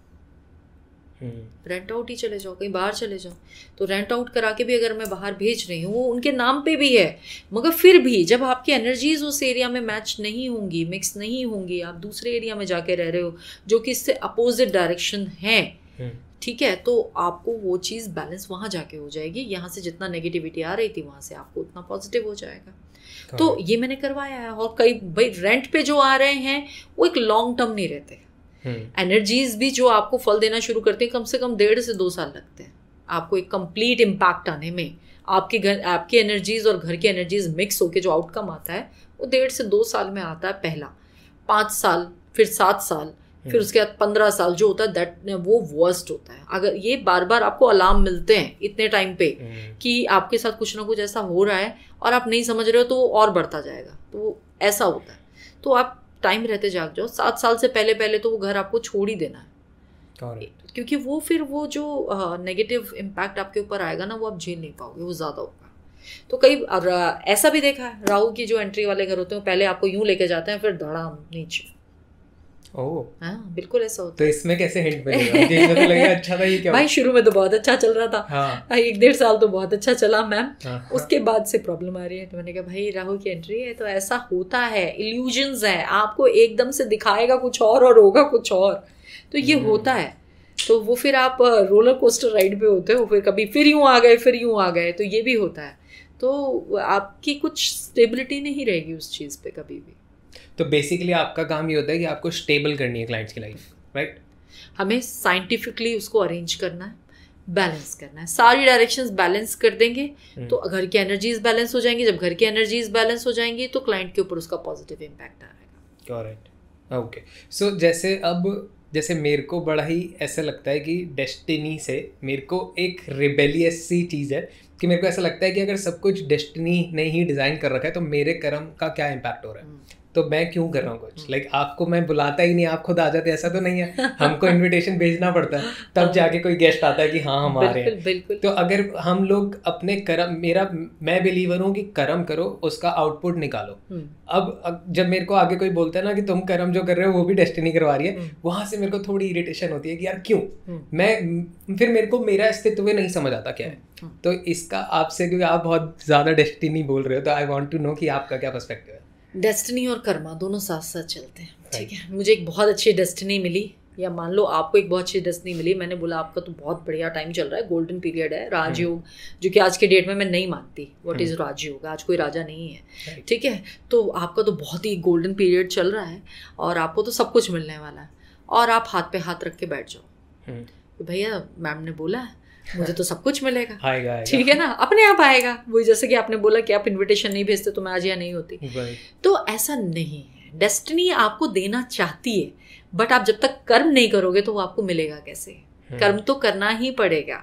Speaker 1: रेंट हम्म। आउट ही चले जाओ कहीं बाहर चले जाओ तो रेंट आउट करा के भी अगर मैं बाहर भेज रही हूँ वो उनके नाम पे भी है मगर फिर भी जब आपकी एनर्जीज उस एरिया में मैच नहीं होंगी मिक्स नहीं होंगी आप दूसरे एरिया में जाके रह रहे हो जो कि इससे अपोजिट डायरेक्शन है हम्म। ठीक है तो आपको वो चीज़ बैलेंस वहाँ जाके हो जाएगी यहाँ से जितना नेगेटिविटी आ रही थी वहाँ से आपको उतना पॉजिटिव हो जाएगा तो हाँ। ये मैंने करवाया है और कई भाई रेंट पे जो आ रहे हैं वो एक लॉन्ग टर्म नहीं रहते एनर्जीज हम्म। भी जो आपको फल देना शुरू करते हैं कम से कम डेढ़ से दो साल लगते हैं आपको एक कंप्लीट इम्पैक्ट आने में आपके घर आपकी एनर्जीज और घर की एनर्जीज मिक्स होकर जो आउटकम आता है वो डेढ़ से दो साल में आता है पहला पाँच साल फिर सात साल हम्म। फिर उसके बाद पंद्रह साल जो होता है दैट वो वर्स्ट होता है अगर ये बार बार आपको अलार्म मिलते हैं इतने टाइम पे हम्म। कि आपके साथ कुछ ना कुछ ऐसा हो रहा है और आप नहीं समझ रहे हो तो वो और बढ़ता जाएगा तो वो ऐसा होता है तो आप टाइम रहते जाग जाओ सात साल से पहले पहले तो वो घर आपको छोड़ ही देना है Correct. क्योंकि वो फिर वो जो नेगेटिव uh, इम्पैक्ट आपके ऊपर आएगा ना वो आप झेल नहीं पाओगे वो ज़्यादा होगा तो कई ऐसा भी देखा है राहू की जो एंट्री वाले घर होते हैं पहले आपको यूं लेके जाते हैं फिर धड़ाम नीचे ओह हाँ बिल्कुल ऐसा होता
Speaker 2: तो इसमें कैसे हिंट मिलेगा लगे अच्छा था ये क्या भाई
Speaker 1: शुरू में तो बहुत अच्छा चल रहा था हाँ, हाँ एक डेढ़ साल तो बहुत अच्छा चला मैम हाँ, उसके बाद से प्रॉब्लम आ रही है तो मैंने कहा भाई राहुल की एंट्री है तो ऐसा होता है इल्यूजन है आपको एकदम से दिखाएगा कुछ और और होगा कुछ और तो ये हम्म। होता है तो वो फिर आप रोलर कोस्टर राइड पे होते हो फिर कभी फिर यूँ आ गए फिर यूँ आ गए तो ये भी होता है तो आपकी कुछ स्टेबिलिटी नहीं रहेगी उस चीज़ पे कभी
Speaker 2: भी तो बेसिकली आपका काम ये होता है कि आपको स्टेबल करनी है क्लाइंट्स की लाइफ राइट
Speaker 1: हमें साइंटिफिकली उसको अरेंज करना है बैलेंस करना है सारी डायरेक्शंस बैलेंस कर देंगे हम्म। तो घर की एनर्जीज बैलेंस हो जाएंगी जब घर की एनर्जीज बैलेंस हो जाएंगी तो क्लाइंट के ऊपर उसका पॉजिटिव इम्पैक्ट
Speaker 2: आएगा राइट ओके सो जैसे अब जैसे मेरे को बड़ा ही ऐसा लगता है कि डेस्टिनी से मेरे को एक रिबेलियस सी चीज़ है कि मेरे को ऐसा लगता है कि अगर सब कुछ डेस्टिनी ने ही डिज़ाइन कर रखा है तो मेरे कर्म का क्या इम्पैक्ट हो रहा है हम्म। तो मैं क्यों कर रहा हूँ कुछ लाइक हम्म। like, आपको मैं बुलाता ही नहीं आप खुद आ जाते ऐसा तो नहीं है [LAUGHS] हमको इनविटेशन भेजना पड़ता है तब हाँ। जाके कोई गेस्ट आता है कि हाँ हम आ रहे हैं तो अगर हम लोग अपने कर्म मेरा मैं बिलीवर हूँ कि कर्म करो उसका आउटपुट निकालो हम्म। अब जब मेरे को आगे कोई बोलता है ना कि तुम कर्म जो कर रहे हो वो भी डेस्टिनी करवा रही है वहां हम्म। वहाँ से मेरे को थोड़ी इरिटेशन होती है कि यार क्यों मैं फिर मेरे को मेरा अस्तित्व नहीं समझ आता क्या है तो इसका आपसे क्योंकि आप बहुत ज़्यादा डेस्टिनी बोल रहे हो तो आई वॉन्ट टू नो कि आपका क्या परस्पेक्टिव है
Speaker 1: डेस्टिनी और कर्मा दोनों साथ साथ चलते हैं ठीक है मुझे एक बहुत अच्छी डेस्टिनी मिली या मान लो आपको एक बहुत अच्छी डेस्टिनी मिली मैंने बोला आपका तो बहुत बढ़िया टाइम चल रहा है गोल्डन पीरियड है राजयोग hmm. जो कि आज के डेट में मैं नहीं मानती व्हाट इज़ hmm. राजयोग आज कोई राजा नहीं है ठीक है तो आपका तो बहुत ही गोल्डन पीरियड चल रहा है और आपको तो सब कुछ मिलने वाला है और आप हाथ पे हाथ रख के बैठ जाओ तो भैया मैम ने बोला है मुझे तो सब कुछ मिलेगा
Speaker 2: आएगा ठीक है
Speaker 1: ना अपने आप आएगा वही जैसे कि आपने बोला कि आप इनविटेशन नहीं भेजते तो मैं आज यहाँ नहीं होती तो ऐसा नहीं है डेस्टिनी आपको देना चाहती है बट आप जब तक कर्म नहीं करोगे तो वो आपको मिलेगा कैसे hmm. कर्म तो करना ही पड़ेगा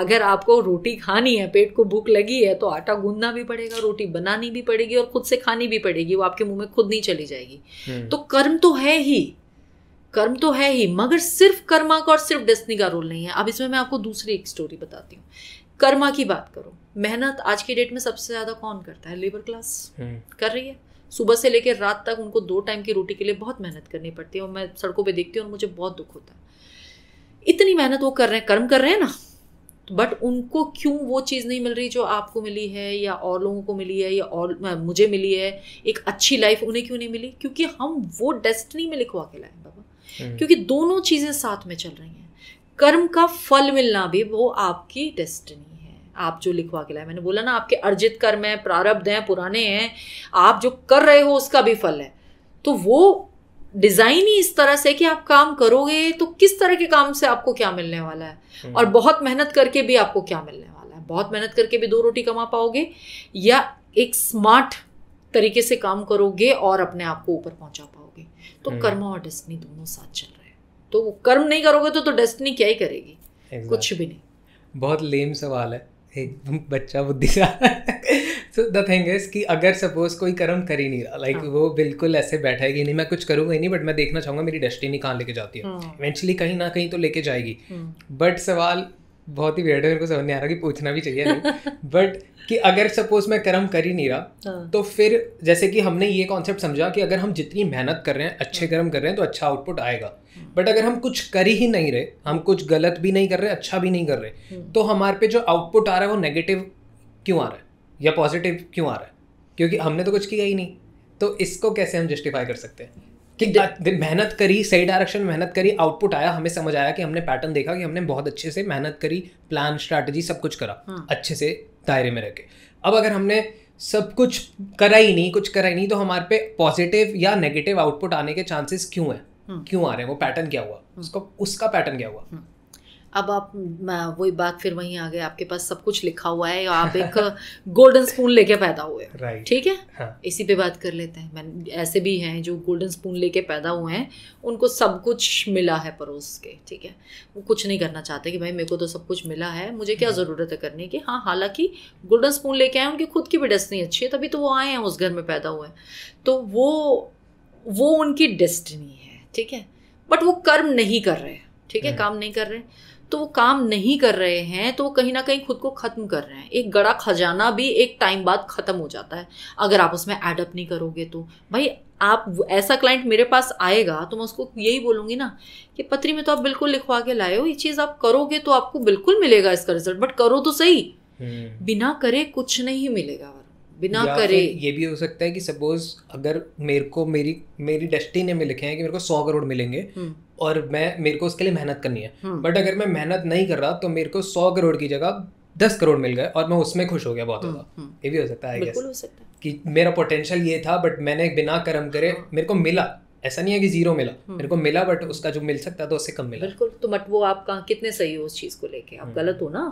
Speaker 1: अगर आपको रोटी खानी है पेट को भूख लगी है तो आटा गूंदना भी पड़ेगा रोटी बनानी भी पड़ेगी और खुद से खानी भी पड़ेगी वो आपके मुंह में खुद नहीं चली जाएगी hmm. तो कर्म तो है ही कर्म तो है ही मगर सिर्फ कर्मा का और सिर्फ डेस्टनी का रोल नहीं है अब इसमें मैं आपको दूसरी एक स्टोरी बताती हूँ कर्मा की बात करो मेहनत आज के डेट में सबसे ज़्यादा कौन करता है लेबर क्लास हम्म। कर रही है सुबह से लेकर रात तक उनको दो टाइम की रोटी के लिए बहुत मेहनत करनी पड़ती है और मैं सड़कों पर देखती हूँ और मुझे बहुत दुख होता है इतनी मेहनत वो कर रहे हैं कर्म कर रहे हैं ना बट उनको क्यों वो चीज़ नहीं मिल रही जो आपको मिली है या और लोगों को मिली है या और मुझे मिली है एक अच्छी लाइफ उन्हें क्यों नहीं मिली क्योंकि हम वो डेस्टनी में लिखवा के लाए बाबा हम्म। क्योंकि दोनों चीज़ें साथ में चल रही हैं कर्म का फल मिलना भी वो आपकी डेस्टिनी है आप जो लिखवा के लाए मैंने बोला ना आपके अर्जित कर्म है प्रारब्ध हैं पुराने हैं आप जो कर रहे हो उसका भी फल है तो वो डिज़ाइन ही इस तरह से कि आप काम करोगे तो किस तरह के काम से आपको क्या मिलने वाला है हम्म। और बहुत मेहनत करके भी आपको क्या मिलने वाला है बहुत मेहनत करके भी दो रोटी कमा पाओगे या एक स्मार्ट तरीके से काम करोगे और अपने आप को ऊपर पहुंचा पाओगे तो हम्म। कर्म और डेस्टनी दोनों साथ चल रहे हैं तो कर्म नहीं करोगे तो तो डेस्टनी क्या ही करेगी
Speaker 2: exactly. कुछ भी नहीं बहुत लेम सवाल है एकदम बच्चा बुद्धिशाली सो द थिंग इज कि अगर सपोज कोई कर्म कर ही नहीं रहा लाइक like, हाँ. वो बिल्कुल ऐसे बैठा है कि नहीं मैं कुछ करूंगा ही नहीं बट मैं देखना चाहूंगा मेरी डेस्टिनी कहाँ लेके जाती है इवेंचुअली हाँ. कहीं ना कहीं तो लेके जाएगी बट हाँ। सवाल बहुत ही वेड मेरे को समझ नहीं आ रहा कि पूछना भी चाहिए नहीं बट कि अगर सपोज मैं कर्म कर ही नहीं रहा हाँ। तो फिर जैसे कि हमने ये कॉन्सेप्ट समझा कि अगर हम जितनी मेहनत कर रहे हैं अच्छे हाँ। कर्म कर रहे हैं तो अच्छा आउटपुट आएगा बट अगर हम कुछ कर ही नहीं रहे हम कुछ गलत भी नहीं कर रहे अच्छा भी नहीं कर रहे हाँ। तो हमारे पे जो आउटपुट आ रहा है वो नेगेटिव क्यों आ रहा है या पॉजिटिव क्यों आ रहा है क्योंकि हमने तो कुछ किया ही नहीं तो इसको कैसे हम जस्टिफाई कर सकते हैं कि मेहनत करी सही डायरेक्शन मेहनत करी आउटपुट आया हमें समझ आया कि हमने पैटर्न देखा कि हमने बहुत अच्छे से मेहनत करी प्लान स्ट्रैटेजी सब कुछ करा हाँ. अच्छे से दायरे में रह के अब अगर हमने सब कुछ करा ही नहीं कुछ करा ही नहीं तो हमारे पे पॉजिटिव या नेगेटिव आउटपुट आने के चांसेस क्यों हैं हाँ। क्यों आ रहे हैं वो पैटर्न क्या हुआ हाँ। उसका उसका पैटर्न क्या हुआ हाँ।
Speaker 1: अब आप वही बात फिर वहीं आ गए आपके पास सब कुछ लिखा हुआ है आप एक गोल्डन [LAUGHS] स्पून लेके पैदा हुए राइट ठीक है हाँ. इसी पे बात कर लेते हैं मैं ऐसे भी हैं जो गोल्डन स्पून लेके पैदा हुए हैं उनको सब कुछ मिला है परोस के ठीक है वो कुछ नहीं करना चाहते कि भाई मेरे को तो सब कुछ मिला है मुझे क्या हाँ। ज़रूरत है करने की हाँ हालांकि गोल्डन स्पून लेके आए उनकी खुद की भी डेस्टनी अच्छी है तभी तो वो आए हैं उस घर में पैदा हुए हैं तो वो वो उनकी डेस्टनी है ठीक है बट वो कर्म नहीं कर रहे ठीक है हाँ। काम नहीं कर रहे तो वो काम नहीं कर रहे हैं तो वो कहीं ना कहीं खुद को ख़त्म कर रहे हैं एक गड़ा खजाना भी एक टाइम बाद ख़त्म हो जाता है अगर आप उसमें एडअप नहीं करोगे तो भाई आप ऐसा क्लाइंट मेरे पास आएगा तो मैं उसको यही बोलूंगी ना कि पत्री में तो आप बिल्कुल लिखवा के लाए हो ये चीज़ आप करोगे तो आपको बिल्कुल मिलेगा इसका रिजल्ट बट करो तो सही हम्म। बिना करे कुछ नहीं मिलेगा बिना करे
Speaker 2: ये भी हो सकता है कि सपोज अगर मेरे को मेरी मेरी डेस्टिनी में लिखे हैं कि मेरे को सौ करोड़ मिलेंगे हम्म। और मैं मेरे को उसके लिए मेहनत करनी है बट हम्म। अगर मैं मेहनत नहीं कर रहा तो मेरे को सौ करोड़ की जगह दस करोड़ मिल गए और मैं उसमें खुश हो गया बहुत हम्म, ज़्यादा हम्म। ये भी हो सकता है बिल्कुल हो सकता है कि मेरा पोटेंशियल ये था बट मैंने बिना कर्म करे हाँ। मेरे को मिला ऐसा नहीं है कि जीरो मिला मेरे को मिला बट उसका जो मिल सकता था उससे कम मिला बिल्कुल तो मत वो आपका कितने सही हो उस चीज़ को लेके आप गलत हो ना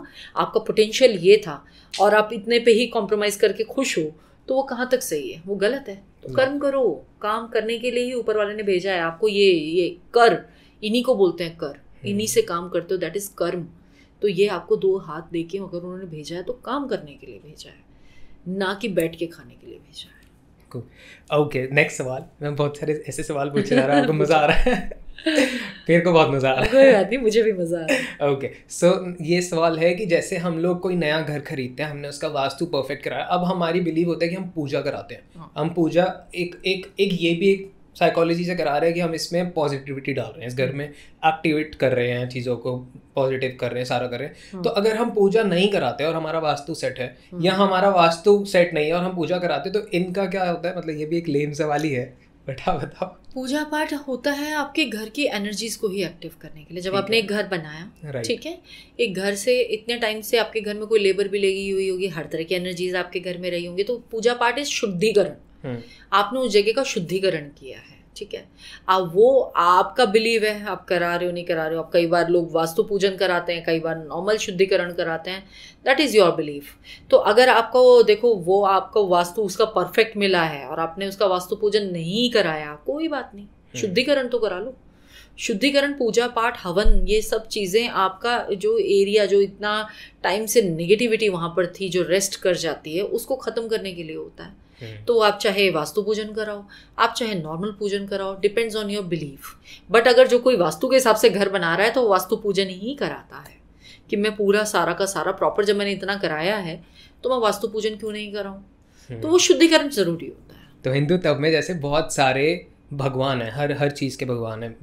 Speaker 2: आपका पोटेंशियल ये था
Speaker 1: और आप इतने पे ही कॉम्प्रोमाइज़ करके खुश हो तो वो कहाँ तक सही है वो गलत है तो हाँ। कर्म करो काम करने के लिए ही ऊपर वाले ने भेजा है आपको ये ये कर इन्हीं को बोलते हैं कर हम्म। इन्हीं से काम करते हो दैट इज कर्म तो ये आपको दो हाथ दे के अगर उन्होंने भेजा है तो काम करने के लिए भेजा है ना कि बैठ के खाने के लिए भेजा है
Speaker 2: ओके नेक्स्ट सवाल मैं बहुत सारे ऐसे सवाल पूछ रहा हूँ आपको [LAUGHS] मज़ा आ रहा है मेरे को बहुत मज़ा आ रहा है नहीं मुझे भी मज़ा आ रहा है ओके सो ये सवाल है कि जैसे हम लोग कोई नया घर खरीदते हैं हमने उसका वास्तु परफेक्ट कराया अब हमारी बिलीव होता है कि हम पूजा कराते हैं हाँ। हम पूजा एक एक एक ये भी एक साइकोलॉजी से करा रहे हैं कि हम इसमें पॉजिटिविटी डाल रहे हैं इस घर हम्म। में एक्टिवेट कर रहे हैं चीज़ों को पॉजिटिव कर रहे हैं सारा कर रहे हैं हम्म। तो अगर हम पूजा नहीं कराते और हमारा वास्तु सेट है हम्म। या हमारा वास्तु सेट नहीं है और हम पूजा कराते तो इनका क्या होता है मतलब ये भी एक लेम सवाली है बैठा बताओ
Speaker 1: पूजा पाठ होता है आपके घर की एनर्जीज को ही एक्टिव करने के लिए जब आपने एक घर बनाया ठीक है एक घर से इतने टाइम से आपके घर में कोई लेबर भी लगी हुई होगी हर तरह की एनर्जीज आपके घर में रही होंगी तो पूजा पाठ इज शुद्धिकरण हम्म। आपने उस जगह का शुद्धिकरण किया है ठीक है अब वो आपका बिलीव है आप करा रहे हो नहीं करा रहे हो आप कई बार लोग वास्तु पूजन कराते हैं कई बार नॉर्मल शुद्धिकरण कराते हैं दैट इज़ योर बिलीव तो अगर आपको देखो वो आपको वास्तु उसका परफेक्ट मिला है और आपने उसका वास्तु पूजन नहीं कराया कोई बात नहीं हम्म। शुद्धिकरण तो करा लो शुद्धिकरण पूजा पाठ हवन ये सब चीज़ें आपका जो एरिया जो इतना टाइम से नेगेटिविटी वहाँ पर थी जो रेस्ट कर जाती है उसको ख़त्म करने के लिए होता है हम्म। तो आप चाहे वास्तु पूजन कराओ आप चाहे नॉर्मल पूजन कराओ depends on your belief but अगर जो कोई वास्तु के हिसाब से घर बना रहा है तो वास्तु पूजन ही कराता है कि मैं पूरा सारा का सारा प्रॉपर जब मैंने इतना कराया है तो मैं वास्तु पूजन क्यों नहीं कराऊँ हम्म। तो वो शुद्धिकरण ज़रूरी होता
Speaker 2: है तो हिंदू तब में जैसे बहुत सारे भगवान है हर हर चीज के भगवान है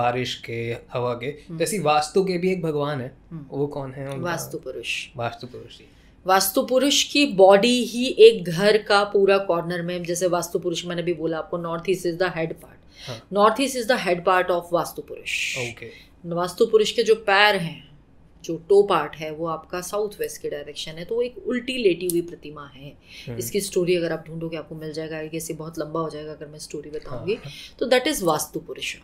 Speaker 2: बारिश के हवा के हम्म। जैसी वास्तु के भी एक भगवान है वो कौन है वास्तु पुरुष वास्तु पुरुष जी वास्तु
Speaker 1: पुरुष की बॉडी ही एक घर का पूरा कॉर्नर में जैसे वास्तु पुरुष मैंने भी बोला आपको north east is the head part north east is the head part of Vastu Purush Vastu पुरुष के जो पैर हैं जो टो पार्ट है वो आपका साउथ वेस्ट के डायरेक्शन है तो वो एक उल्टी लेटी हुई प्रतिमा है हम्म। इसकी स्टोरी अगर आप ढूंढोगे आपको मिल जाएगा ऐसे बहुत लंबा हो जाएगा अगर मैं स्टोरी हाँ, बताऊंगी हाँ। तो दैट इज वास्तु पुरुष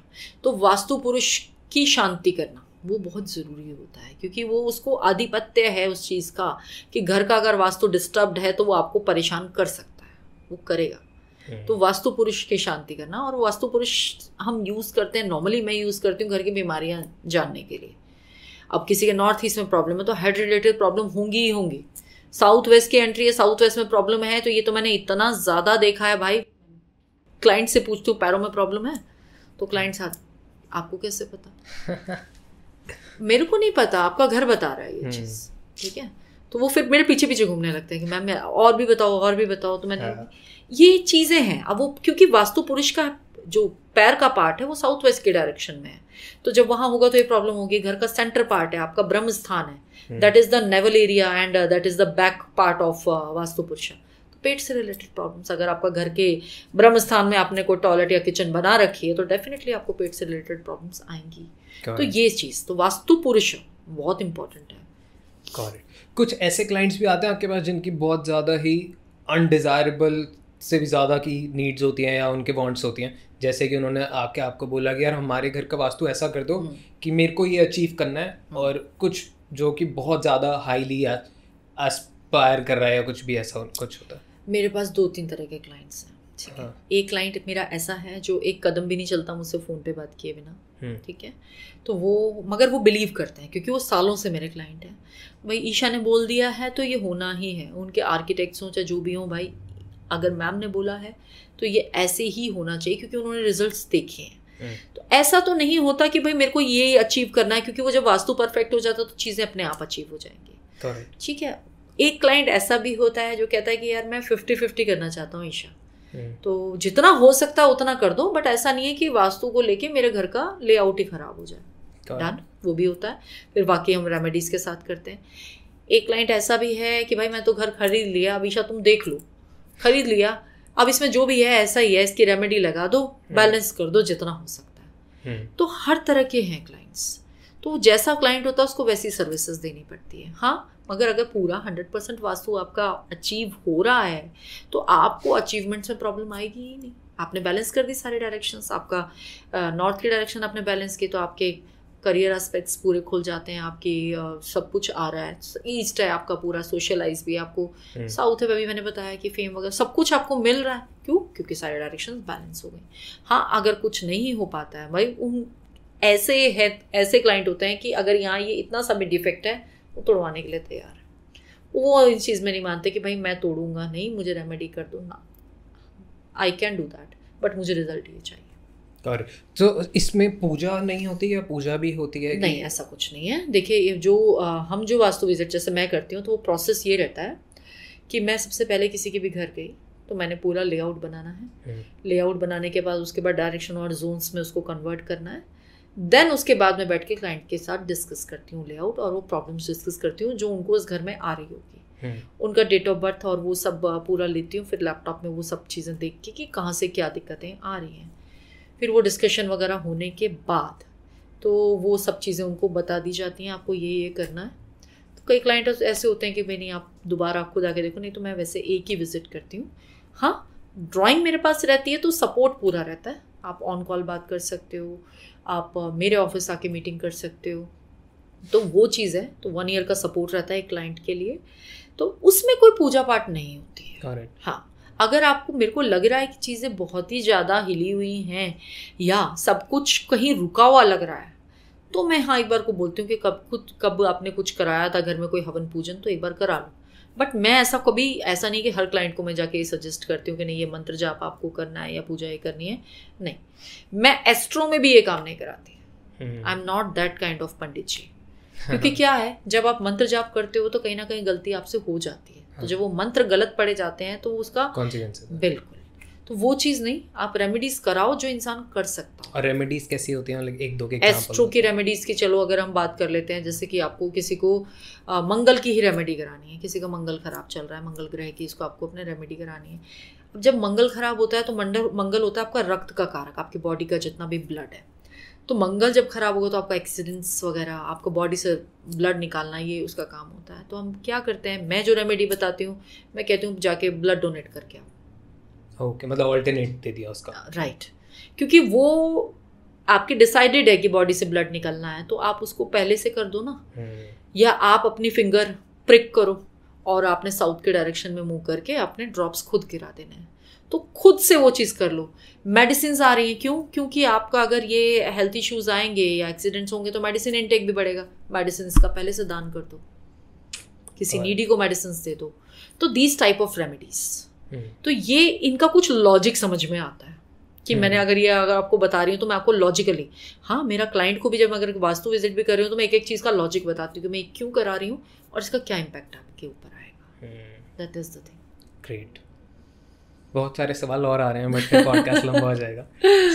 Speaker 1: तो वास्तु पुरुष की शांति करना वो बहुत ज़रूरी होता है क्योंकि वो उसको आधिपत्य है उस चीज़ का कि घर का अगर वास्तु डिस्टर्ब्ड है तो वो आपको परेशान कर सकता है वो करेगा हम्म। तो वास्तु पुरुष की शांति करना और वास्तु पुरुष हम यूज़ करते हैं नॉर्मली मैं यूज़ करती हूँ घर की बीमारियाँ जानने के लिए अब किसी के नॉर्थ ईस्ट में प्रॉब्लम है तो हेड रिलेटेड प्रॉब्लम होंगी ही होंगी साउथ वेस्ट की एंट्री है साउथ वेस्ट में प्रॉब्लम है तो ये तो मैंने इतना ज़्यादा देखा है भाई क्लाइंट से पूछती हूँ पैरों में प्रॉब्लम है तो क्लाइंट साथ आपको कैसे
Speaker 2: पता [LAUGHS]
Speaker 1: मेरे को नहीं पता आपका घर बता रहा है ये हम्म। चीज़ ठीक है तो वो फिर मेरे पीछे पीछे घूमने लगते हैं कि मैम और भी बताओ और भी बताओ तो मैंने हाँ। ये चीज़ें हैं अब वो क्योंकि वास्तु पुरुष का जो पैर का पार्ट है वो साउथ वेस्ट के डायरेक्शन में है तो जब वहाँ होगा तो ये प्रॉब्लम होगी घर का सेंटर पार्ट है आपका ब्रह्म स्थान है that is the navel area and that is the back part of Vastu Purush तो पेट से रिलेटेड प्रॉब्लम्स अगर आपका घर के ब्रह्म स्थान में आपने कोई टॉयलेट या किचन बना रखी है तो डेफिनेटली आपको पेट से रिलेटेड प्रॉब्लम्स आएंगी तो ये चीज़ तो वास्तु पुरुष बहुत इंपॉर्टेंट
Speaker 2: है कुछ ऐसे क्लाइंट्स भी आते हैं आपके पास जिनकी बहुत ज़्यादा ही अनडिज़ायरेबल से भी ज़्यादा की नीड्स होती हैं या उनके वांट्स होती हैं जैसे कि उन्होंने आके आपको बोला कि यार हमारे घर का वास्तु ऐसा कर दो हम्म। कि मेरे को ये अचीव करना है हम्म। और कुछ जो कि बहुत ज़्यादा हाईली एस्पायर कर रहा है या कुछ भी ऐसा कुछ होता है
Speaker 1: मेरे पास दो तीन तरह के क्लाइंट्स हैं ठीक है हाँ. एक क्लाइंट मेरा ऐसा है जो एक कदम भी नहीं चलता मुझसे फ़ोन पे बात किए बिना हम्म। ठीक है तो वो मगर वो बिलीव करते हैं क्योंकि वो सालों से मेरे क्लाइंट हैं भाई ईशा ने बोल दिया है तो ये होना ही है उनके आर्किटेक्ट्स हों चाहे जो भी हों भाई अगर मैम ने बोला है तो ये ऐसे ही होना चाहिए क्योंकि उन्होंने रिजल्ट देखे हैं हम्म। तो ऐसा तो नहीं होता कि भाई मेरे को ये अचीव करना है क्योंकि वो जब वास्तु परफेक्ट हो जाता है तो चीज़ें अपने आप अचीव हो जाएंगी ठीक है एक क्लाइंट ऐसा भी होता है जो कहता है कि यार मैं फिफ्टी फिफ्टी करना चाहता हूँ ईशा हम्म। तो जितना हो सकता है उतना कर दो बट ऐसा नहीं है कि वास्तु को लेके मेरे घर का लेआउट ही खराब हो जाए डन वो भी होता है फिर बाकी हम रेमेडीज के साथ करते हैं एक क्लाइंट ऐसा भी है कि भाई मैं तो घर खरीद लिया अभिषा तुम देख लो खरीद लिया अब इसमें जो भी है ऐसा ही है इसकी रेमेडी लगा दो बैलेंस हम्म। कर दो जितना हो सकता है हम्म। तो हर तरह के हैं क्लाइंट्स तो जैसा क्लाइंट होता है उसको वैसी सर्विसेज देनी पड़ती है हाँ मगर अगर पूरा हंड्रेड परसेंट वास्तु आपका अचीव हो रहा है तो आपको अचीवमेंट्स में प्रॉब्लम आएगी ही नहीं आपने बैलेंस कर दी सारे डायरेक्शन आपका नॉर्थ के डायरेक्शन आपने बैलेंस किए तो आपके करियर एस्पेक्ट्स पूरे खुल जाते हैं आपकी सब कुछ आ रहा है ईस्ट है आपका पूरा सोशलाइज भी आपको साउथ हम्म। है भी मैंने बताया कि फेम वगैरह सब कुछ आपको मिल रहा है क्यों क्योंकि सारे डायरेक्शन बैलेंस हो गए हाँ अगर कुछ नहीं हो पाता है भाई उन ऐसे है ऐसे क्लाइंट होते हैं कि अगर यहाँ ये इतना सा भी डिफेक्ट है वो तोड़वाने के लिए तैयार है वो इस चीज़ में नहीं मानते कि भाई मैं तोड़ूंगा नहीं मुझे रेमेडी कर ना I can do that but मुझे रिजल्ट ये चाहिए
Speaker 2: तो इसमें पूजा नहीं होती या पूजा भी होती है कि? नहीं ऐसा कुछ
Speaker 1: नहीं है देखिए जो आ, हम जो वास्तु विजिट जैसे मैं करती हूँ तो वो प्रोसेस ये रहता है कि मैं सबसे पहले किसी के भी घर गई तो मैंने पूरा लेआउट बनाना है लेआउट हम्म। बनाने के बाद उसके बाद डायरेक्शन और जोन्स में उसको कन्वर्ट करना है देन उसके बाद में बैठ के क्लाइंट के साथ डिस्कस करती हूँ लेआउट और वो प्रॉब्लम्स डिस्कस करती हूँ जो उनको उस घर में आ रही होगी हम्म। उनका डेट ऑफ बर्थ और वो सब पूरा लेती हूँ फिर लैपटॉप में वो सब चीज़ें देख के कि कहाँ से क्या दिक्कतें आ रही हैं फिर वो डिस्कशन वगैरह होने के बाद तो वो सब चीज़ें उनको बता दी जाती हैं आपको ये ये करना है तो कई क्लाइंट ऐसे होते हैं कि भाई नहीं आप दोबारा आप खुद आके देखो नहीं तो मैं वैसे एक ही विज़िट करती हूँ हाँ ड्राइंग मेरे पास रहती है तो सपोर्ट पूरा रहता है आप ऑन कॉल बात कर सकते हो आप मेरे ऑफिस आके मीटिंग कर सकते हो तो वो चीज़ है तो वन ईयर का सपोर्ट रहता है क्लाइंट के लिए तो उसमें कोई पूजा पाठ नहीं होती है हाँ अगर आपको मेरे को लग रहा है कि चीज़ें बहुत ही ज़्यादा हिली हुई हैं या सब कुछ कहीं रुका हुआ लग रहा है तो मैं हाँ एक बार को बोलती हूँ कि कब खुद कब आपने कुछ कराया था घर में कोई हवन पूजन तो एक बार करा लो बट मैं ऐसा कभी ऐसा नहीं कि हर क्लाइंट को मैं जाके ये सजेस्ट करती हूँ कि नहीं ये मंत्र जाप आपको करना है या पूजा ये करनी है नहीं मैं एस्ट्रो में भी ये काम नहीं कराती I am not that kind of pandit ji [LAUGHS] क्योंकि क्या है जब आप मंत्र जाप करते हो तो कहीं ना कहीं गलती आपसे हो जाती है तो हाँ। जब वो मंत्र गलत पड़े जाते हैं तो उसका
Speaker 2: बिल्कुल
Speaker 1: तो वो चीज़ नहीं आप रेमेडीज कराओ जो इंसान कर सकता
Speaker 2: और रेमेडीज कैसी होती है एक दो के एस्ट्रो की
Speaker 1: रेमेडीज की चलो अगर हम बात कर लेते हैं जैसे कि आपको किसी को आ, मंगल की ही रेमेडी करानी है किसी का मंगल खराब चल रहा है मंगल ग्रह की इसको आपको अपने रेमेडी करानी है अब जब मंगल खराब होता है तो मंडल मंगल होता है आपका रक्त का कारक आपकी बॉडी का जितना भी ब्लड है तो मंगल जब खराब होगा तो आपका एक्सीडेंट्स वगैरह आपको बॉडी से ब्लड निकालना ये उसका काम होता है तो हम क्या करते हैं मैं जो रेमेडी बताती हूँ मैं कहती हूँ जाके ब्लड डोनेट करके आओ
Speaker 2: ओके मतलब ऑल्टरनेट दे दिया उसका
Speaker 1: राइट uh, क्योंकि वो आपके डिसाइडेड है कि बॉडी से ब्लड निकलना है तो आप उसको पहले से कर दो ना हम्म। या आप अपनी फिंगर प्रिक करो और आपने साउथ के डायरेक्शन में मूव करके अपने ड्रॉप्स खुद गिरा देने हैं तो खुद से वो चीज़ कर लो मेडिसिन आ रही हैं क्यों क्योंकि आपका अगर ये हेल्थ इश्यूज आएंगे या एक्सीडेंट्स होंगे तो मेडिसिन इनटेक भी बढ़ेगा मेडिसिन का पहले से दान कर दो किसी नीडी को मेडिसिन दे दो तो दीज टाइप ऑफ रेमेडीज़ हम्म। तो ये इनका कुछ लॉजिक समझ में आता है कि हम्म। मैंने अगर ये अगर आपको बता रही हूँ तो मैं आपको लॉजिकली हाँ मेरा क्लाइंट को भी जब अगर वास्तु विजिट भी कर रही हूँ तो मैं एक एक चीज़ का लॉजिक बताती हूँ कि मैं क्यों करा रही हूँ और इसका क्या इम्पैक्ट आपके ऊपर आएगा that is the
Speaker 2: thing great बहुत सारे सवाल और आ रहे हैं बट पॉडकास्ट लंबा हो जाएगा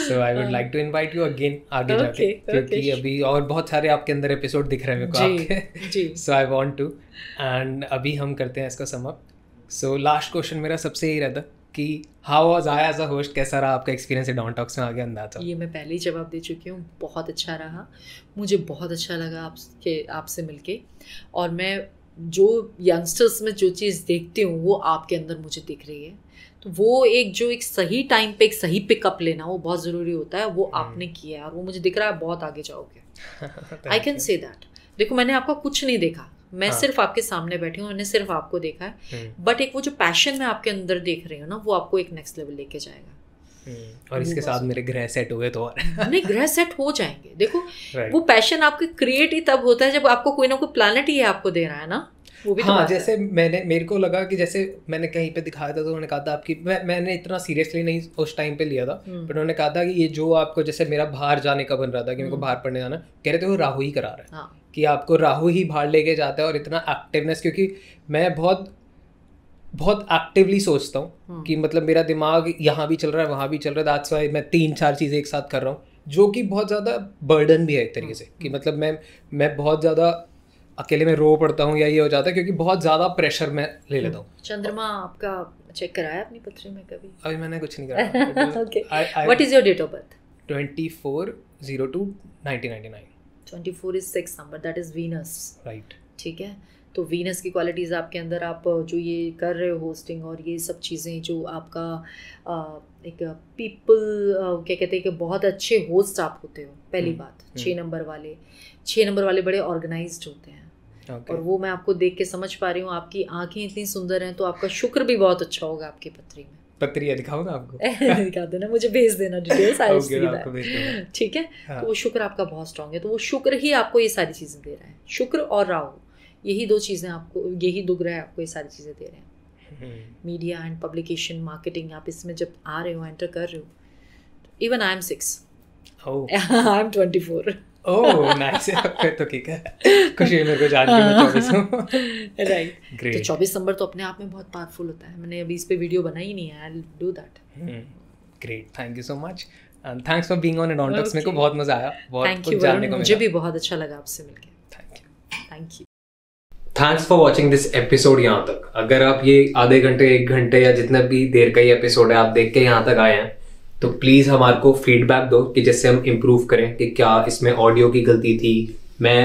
Speaker 2: so I would like to invite you again आगे okay, जाके okay. क्योंकि अभी और बहुत सारे आपके अंदर एपिसोड दिख रहे हैं मेरे को आपके so I want to and अभी हम करते हैं इसका समअप सो लास्ट क्वेश्चन मेरा सबसे यही रहता कि how was I as a host कैसा रहा आपका एक्सपीरियंस डॉन टॉक्स में आगे अंदाजा
Speaker 1: ये मैं पहले ही जवाब दे चुकी हूँ बहुत अच्छा रहा मुझे बहुत अच्छा लगा आपके आपसे मिलके और मैं जो यंगस्टर्स में जो चीज़ देखती हूँ वो आपके अंदर मुझे दिख रही है तो वो एक जो एक सही टाइम पे एक सही पिकअप लेना वो बहुत ज़रूरी होता है वो हम्म। आपने किया है और वो मुझे दिख रहा है बहुत आगे
Speaker 2: जाओगे आई कैन
Speaker 1: से दैट देखो मैंने आपका कुछ नहीं देखा मैं हाँ. सिर्फ आपके सामने बैठी हूँ उन्होंने सिर्फ आपको देखा है बट हम्म। एक वो जो पैशन मैं आपके अंदर देख रही हूँ ना वो आपको एक नेक्स्ट लेवल लेके जाएगा
Speaker 2: हम्म। और इसके साथ मेरे ग्रह सेट हुए तो
Speaker 1: नहीं ग्रह सेट हो जाएंगे देखो right. वो पैशन आपके क्रिएट ही तब होता है जब आपको कोई ना कोई प्लानट ही आपको दे रहा है ना वो भी तो हाँ जैसे
Speaker 2: मैंने मेरे को लगा कि जैसे मैंने कहीं पे दिखाया था तो उन्होंने कहा था आपकी मैं मैंने इतना सीरियसली नहीं उस टाइम पे लिया था बट हम्म। उन्होंने कहा था कि ये जो आपको जैसे मेरा बाहर जाने का बन रहा था कि मेरे को बाहर पढ़ने जाना कह रहे थे वो राहु ही करा रहा है हाँ। कि आपको राहु ही बाहर लेके जाता है और इतना एक्टिवनेस क्योंकि मैं बहुत बहुत एक्टिवली सोचता हूँ हम्म। कि मतलब मेरा दिमाग यहाँ भी चल रहा है वहाँ भी चल रहा है दैट्स वाई मैं तीन चार चीज़ें एक साथ कर रहा हूँ जो कि बहुत ज़्यादा बर्डन भी है एक तरीके से हम्म, कि हम्म। मतलब मैं मैं बहुत ज़्यादा अकेले में रो पड़ता हूँ या ये हो जाता है क्योंकि बहुत ज़्यादा प्रेशर मैं ले लेता हूँ
Speaker 1: चंद्रमा आपका चेक कराया अपनी पत्री में कभी
Speaker 2: अभी मैंने कुछ नहीं कराया what is your date of birth
Speaker 1: twenty four is six number that is Venus right ठीक है तो वीनस की क्वालिटीज़ आपके अंदर आप जो ये कर रहे हो होस्टिंग और ये सब चीज़ें जो आपका आ, एक पीपल क्या कहते हैं कि बहुत अच्छे होस्ट आप होते हो पहली हम्म, बात हम्म। छः नंबर वाले छः नंबर वाले बड़े ऑर्गेनाइज होते हैं Okay. और वो मैं आपको देख के समझ पा रही हूँ आपकी आंखें इतनी सुंदर हैं तो आपका शुक्र भी बहुत अच्छा होगा आपकी पत्री में
Speaker 2: पत्रिया दिखाऊंगा आपको
Speaker 1: [LAUGHS] दिखा देना मुझे भेज देना डिटेल्स आई विल ठीक है हाँ। तो वो शुक्र आपका बहुत स्ट्रांग है तो वो शुक्र ही आपको ये सारी चीज़ें दे रहा है शुक्र और राहु यही दो चीज़ें आपको यही दो ग्रह आपको ये सारी चीज़ें दे रहे
Speaker 2: हैं
Speaker 1: मीडिया एंड पब्लिकेशन मार्केटिंग आप इसमें जब आ रहे हो एंटर कर रहे हो even I am six
Speaker 2: I
Speaker 1: am twenty four
Speaker 2: चौबीस
Speaker 1: नंबर तो अपने आप में बहुत पावरफुल होता है मैंने अभी इस पे वीडियो बनाई नहीं है I do that
Speaker 2: great thank you so much thanks for being on मेरे को बहुत मजा आया बहुत कुछ जानने को मिला मुझे भी बहुत अच्छा लगा आपसे thank you thank you thanks for watching this episode यहाँ तक अगर आप ये आधे घंटे एक घंटे या जितना भी देर का ये एपिसोड है आप देख के यहाँ तक आए हैं तो प्लीज़ हमारे को फीडबैक दो कि जैसे हम इम्प्रूव करें कि क्या इसमें ऑडियो की गलती थी मैं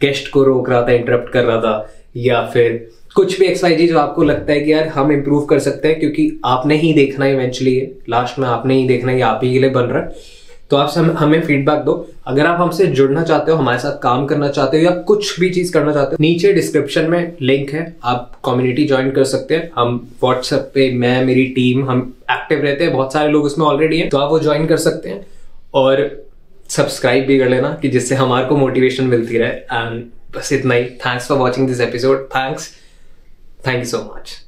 Speaker 2: गेस्ट को रोक रहा था इंटरप्ट कर रहा था या फिर कुछ भी एक्सवाई जो आपको लगता है कि यार हम इम्प्रूव कर सकते हैं क्योंकि आपने ही देखना है इवेंचुअली लास्ट में आपने ही देखना है आप ही के लिए बन रहा है तो आप हमें फीडबैक दो अगर आप हमसे जुड़ना चाहते हो हमारे साथ काम करना चाहते हो या कुछ भी चीज़ करना चाहते हो नीचे डिस्क्रिप्शन में लिंक है आप कम्युनिटी ज्वाइन कर सकते हैं हम व्हाट्सएप पे मैं मेरी टीम हम एक्टिव रहते हैं बहुत सारे लोग उसमें ऑलरेडी हैं तो आप वो ज्वाइन कर सकते हैं और सब्सक्राइब भी कर लेना कि जिससे हमारे को मोटिवेशन मिलती रहे एंड बस इतना ही thanks for watching this episode thanks thank you so much